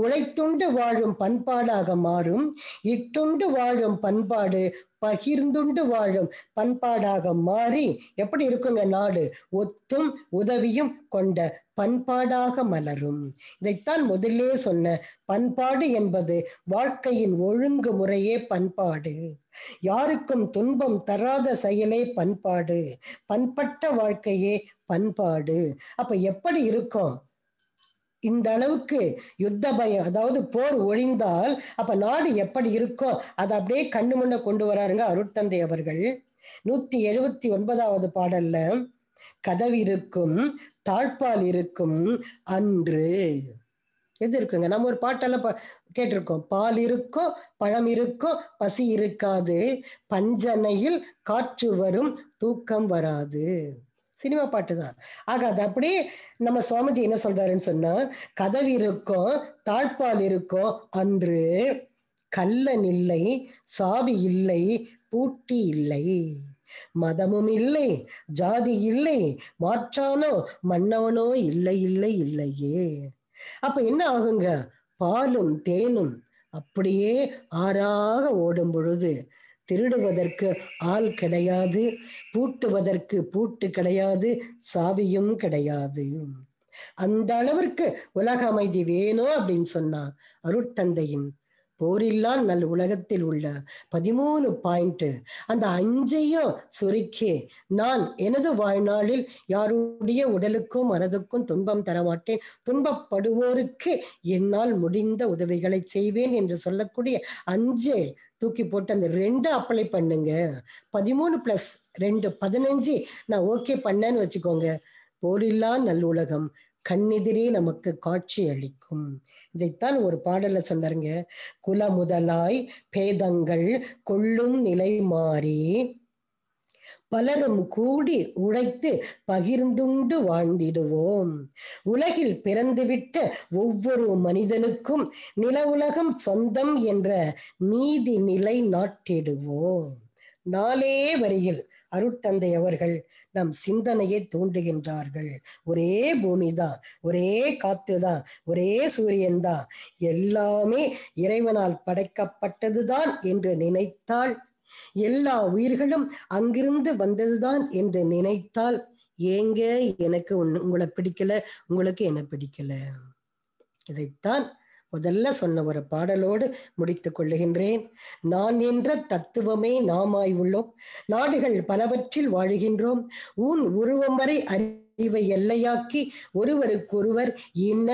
A: உழைத்துண்டு வாழும் பண்பாடாக மாறும் இட்டுண்டு வாழும் பண்பாடு பகிர்ந்துண்டு வாழும் பண்பாடாக மாறி எப்படி இருக்குங்க நாடு ஒத்தும் உதவியும் கொண்ட பண்பாடாக மலரும் இதைத்தான் முதலே சொன்ன பண்பாடு என்பது வாழ்க்கையின் ஒழுங்கு முறையே பண்பாடு யாருக்கும் துன்பம் தராத செயலே பண்பாடு பண்பட்ட வாழ்க்கையே பண்பாடு அப்ப எப்படி இருக்கும் இந்த அளவுக்கு யுத்த பயம் அதாவது போர் ஒழிந்தால் அப்ப நாடு எப்படி இருக்கும் அதை அப்படியே கண்ணு முன்ன கொண்டு வராருங்க அருட்தந்தை அவர்கள் நூத்தி எழுபத்தி ஒன்பதாவது பாடல்ல கதவிருக்கும் தாழ்பால் இருக்கும் அன்று எது இருக்குங்க நம்ம ஒரு பாட்டெல்லாம் கேட்டிருக்கோம் பால் இருக்கும் பழம் இருக்கும் பசி இருக்காது பஞ்சனையில் காற்று வரும் தூக்கம் வராது சினிமா பாட்டு தான் ஆக அது அப்படி நம்ம சுவாமிஜி என்ன சொல்றாருன்னு சொன்னா கதவு இருக்கும் தாழ்பால் இருக்கும் அன்று கல்லன் இல்லை சாவி இல்லை பூட்டி இல்லை மதமும் இல்லை ஜாதி இல்லை மாற்றானோ மன்னவனோ இல்லை இல்லை இல்லையே அப்ப என்ன ஆகுங்க பாலும் தேனும் அப்படியே ஆறாக ஓடும் பொழுது திருடுவதற்கு ஆள் கிடையாது பூட்டுவதற்கு பூட்டு கிடையாது சாவியும் கிடையாது அந்த அளவிற்கு உலக அமைதி வேணும் அப்படின்னு சொன்னா அருட்தந்தையின் போரில்லா நல் உலகத்தில் உள்ள பதிமூணு பாயிண்ட் அந்த அஞ்சையும் சுருக்கி நான் எனது வாழ்நாளில் யாருடைய உடலுக்கும் மனதுக்கும் துன்பம் தரமாட்டேன் துன்பப்படுவோருக்கு என்னால் முடிந்த உதவிகளை செய்வேன் என்று சொல்லக்கூடிய அஞ்சு தூக்கி போட்டு அந்த ரெண்டு அப்ளை பண்ணுங்க பதிமூணு பிளஸ் ரெண்டு பதினஞ்சு நான் ஓகே பண்ணேன்னு வச்சுக்கோங்க போரில்லா நல்லுலகம் கண்ணெதிரே நமக்கு காட்சி அளிக்கும் இதைத்தான் ஒரு பாடல சொன்னாருங்க குல முதலாய் பேதங்கள் கொள்ளும் நிலை மாறி பலரும் கூடி உழைத்து பகிர்ந்துண்டு வாழ்ந்திடுவோம் உலகில் பிறந்துவிட்ட ஒவ்வொரு மனிதனுக்கும் நில உலகம் சொந்தம் என்ற நீதி நிலை நாட்டிடுவோம் நாலே வரியில் அருட்தந்தை அவர்கள் நம் சிந்தனையை தூண்டுகின்றார்கள் ஒரே பூமி தான் ஒரே காத்து தான் ஒரே சூரியன் தான் எல்லாமே இறைவனால் படைக்கப்பட்டதுதான் என்று நினைத்தால் எல்லா உயிர்களும் அங்கிருந்து வந்ததுதான் என்று நினைத்தால் ஏங்க எனக்கு உங்களை பிடிக்கல உங்களுக்கு என்ன பிடிக்கல இதைத்தான் முதல்ல சொன்ன ஒரு பாடலோடு முடித்துக் கொள்ளுகின்றேன் நான் என்ற தத்துவமே நாமாய் உள்ளோம் நாடுகள் பலவற்றில் வாழ்கின்றோம் உன் உருவம் வரை அறிவை எல்லையாக்கி ஒருவருக்கொருவர் இன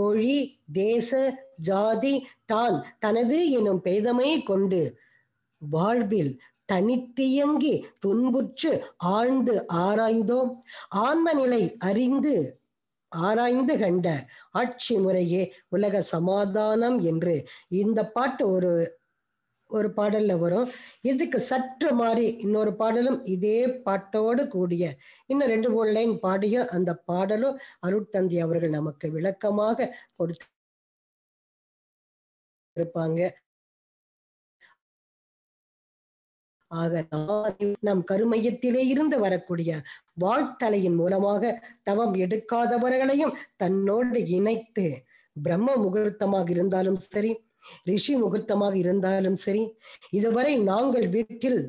A: மொழி தேச ஜாதி தான் தனது எனும் பேதமே கொண்டு வாழ்வில் தனித்தியங்கி துன்புற்று ஆழ்ந்து ஆராய்ந்தோம் ஆன்ம நிலை அறிந்து ஆராய்ந்து கண்ட ஆட்சி முறையே உலக சமாதானம் என்று இந்த பாட்டு ஒரு ஒரு பாடல்ல வரும் இதுக்கு சற்று மாறி இன்னொரு பாடலும் இதே பாட்டோடு கூடிய இன்னும் ரெண்டு மூணு லைன் பாடியும் அந்த பாடலும் அருட்தந்தி அவர்கள் நமக்கு விளக்கமாக கொடுத்து இருப்பாங்க ஆக நம் கருமையத்திலே இருந்து வரக்கூடிய வாழ்த்தலையின் மூலமாக தவம் எடுக்காதவர்களையும் தன்னோடு இணைத்து பிரம்ம முகூர்த்தமாக இருந்தாலும் சரி ரிஷி முகூர்த்தமாக இருந்தாலும் சரி இதுவரை நாங்கள் வீட்டில்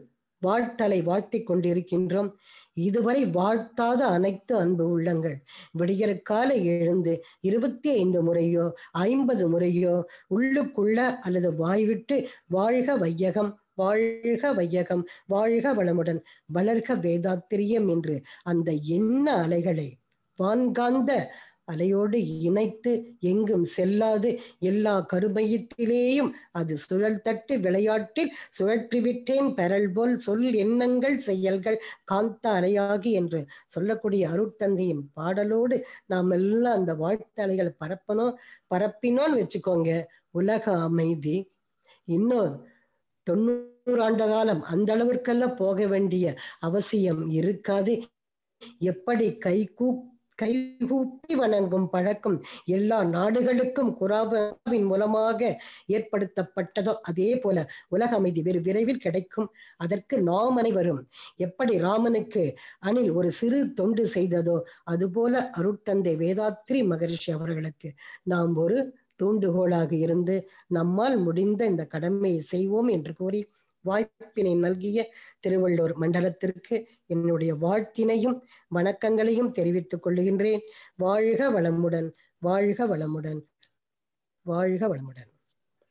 A: வாழ்த்தலை வாழ்த்தி கொண்டிருக்கின்றோம் இதுவரை வாழ்த்தாத அனைத்து அன்பு உள்ளங்கள் விடியற்கால எழுந்து இருபத்தி ஐந்து முறையோ ஐம்பது முறையோ உள்ளுக்குள்ள அல்லது வாய்விட்டு வாழ்க வையகம் வாழ்க வையகம் வாழ்க வளமுடன் வளர்க வேதாத்திரியம் என்று அந்த எண்ண அலைகளை வான்காந்த அலையோடு இணைத்து எங்கும் செல்லாது எல்லா கருமையத்திலேயும் அது சுழல் தட்டு விளையாட்டில் சுழற்றிவிட்டேன் பெறல் போல் சொல் எண்ணங்கள் செயல்கள் காந்த அலையாகி என்று சொல்லக்கூடிய அருட்தந்தையின் பாடலோடு நாம் எல்லாம் அந்த வாழ்த்தலைகளை பரப்பணும் பரப்பினோன்னு வச்சுக்கோங்க உலக அமைதி இன்னும் தொண்ணூறு ஆண்டு காலம் அந்த அளவிற்கெல்லாம் போக வேண்டிய அவசியம் இருக்காது எப்படி கை கூ கைகூப்பி வணங்கும் பழக்கம் எல்லா நாடுகளுக்கும் குராவின் மூலமாக ஏற்படுத்தப்பட்டதோ அதே போல உலக அமைதி வெறு விரைவில் கிடைக்கும் அதற்கு நாம் அனைவரும் எப்படி ராமனுக்கு அணில் ஒரு சிறு தொண்டு செய்ததோ அதுபோல அருட்தந்தை வேதாத்ரி மகரிஷி அவர்களுக்கு நாம் ஒரு தூண்டுகோளாக இருந்து நம்மால் முடிந்த இந்த கடமையை செய்வோம் என்று கூறி வாய்ப்பினை நல்கிய திருவள்ளூர் மண்டலத்திற்கு என்னுடைய வாழ்த்தினையும் வணக்கங்களையும் தெரிவித்துக் கொள்ளுகின்றேன் வாழ்க வளமுடன் வாழ்க வளமுடன் வாழ்க வளமுடன்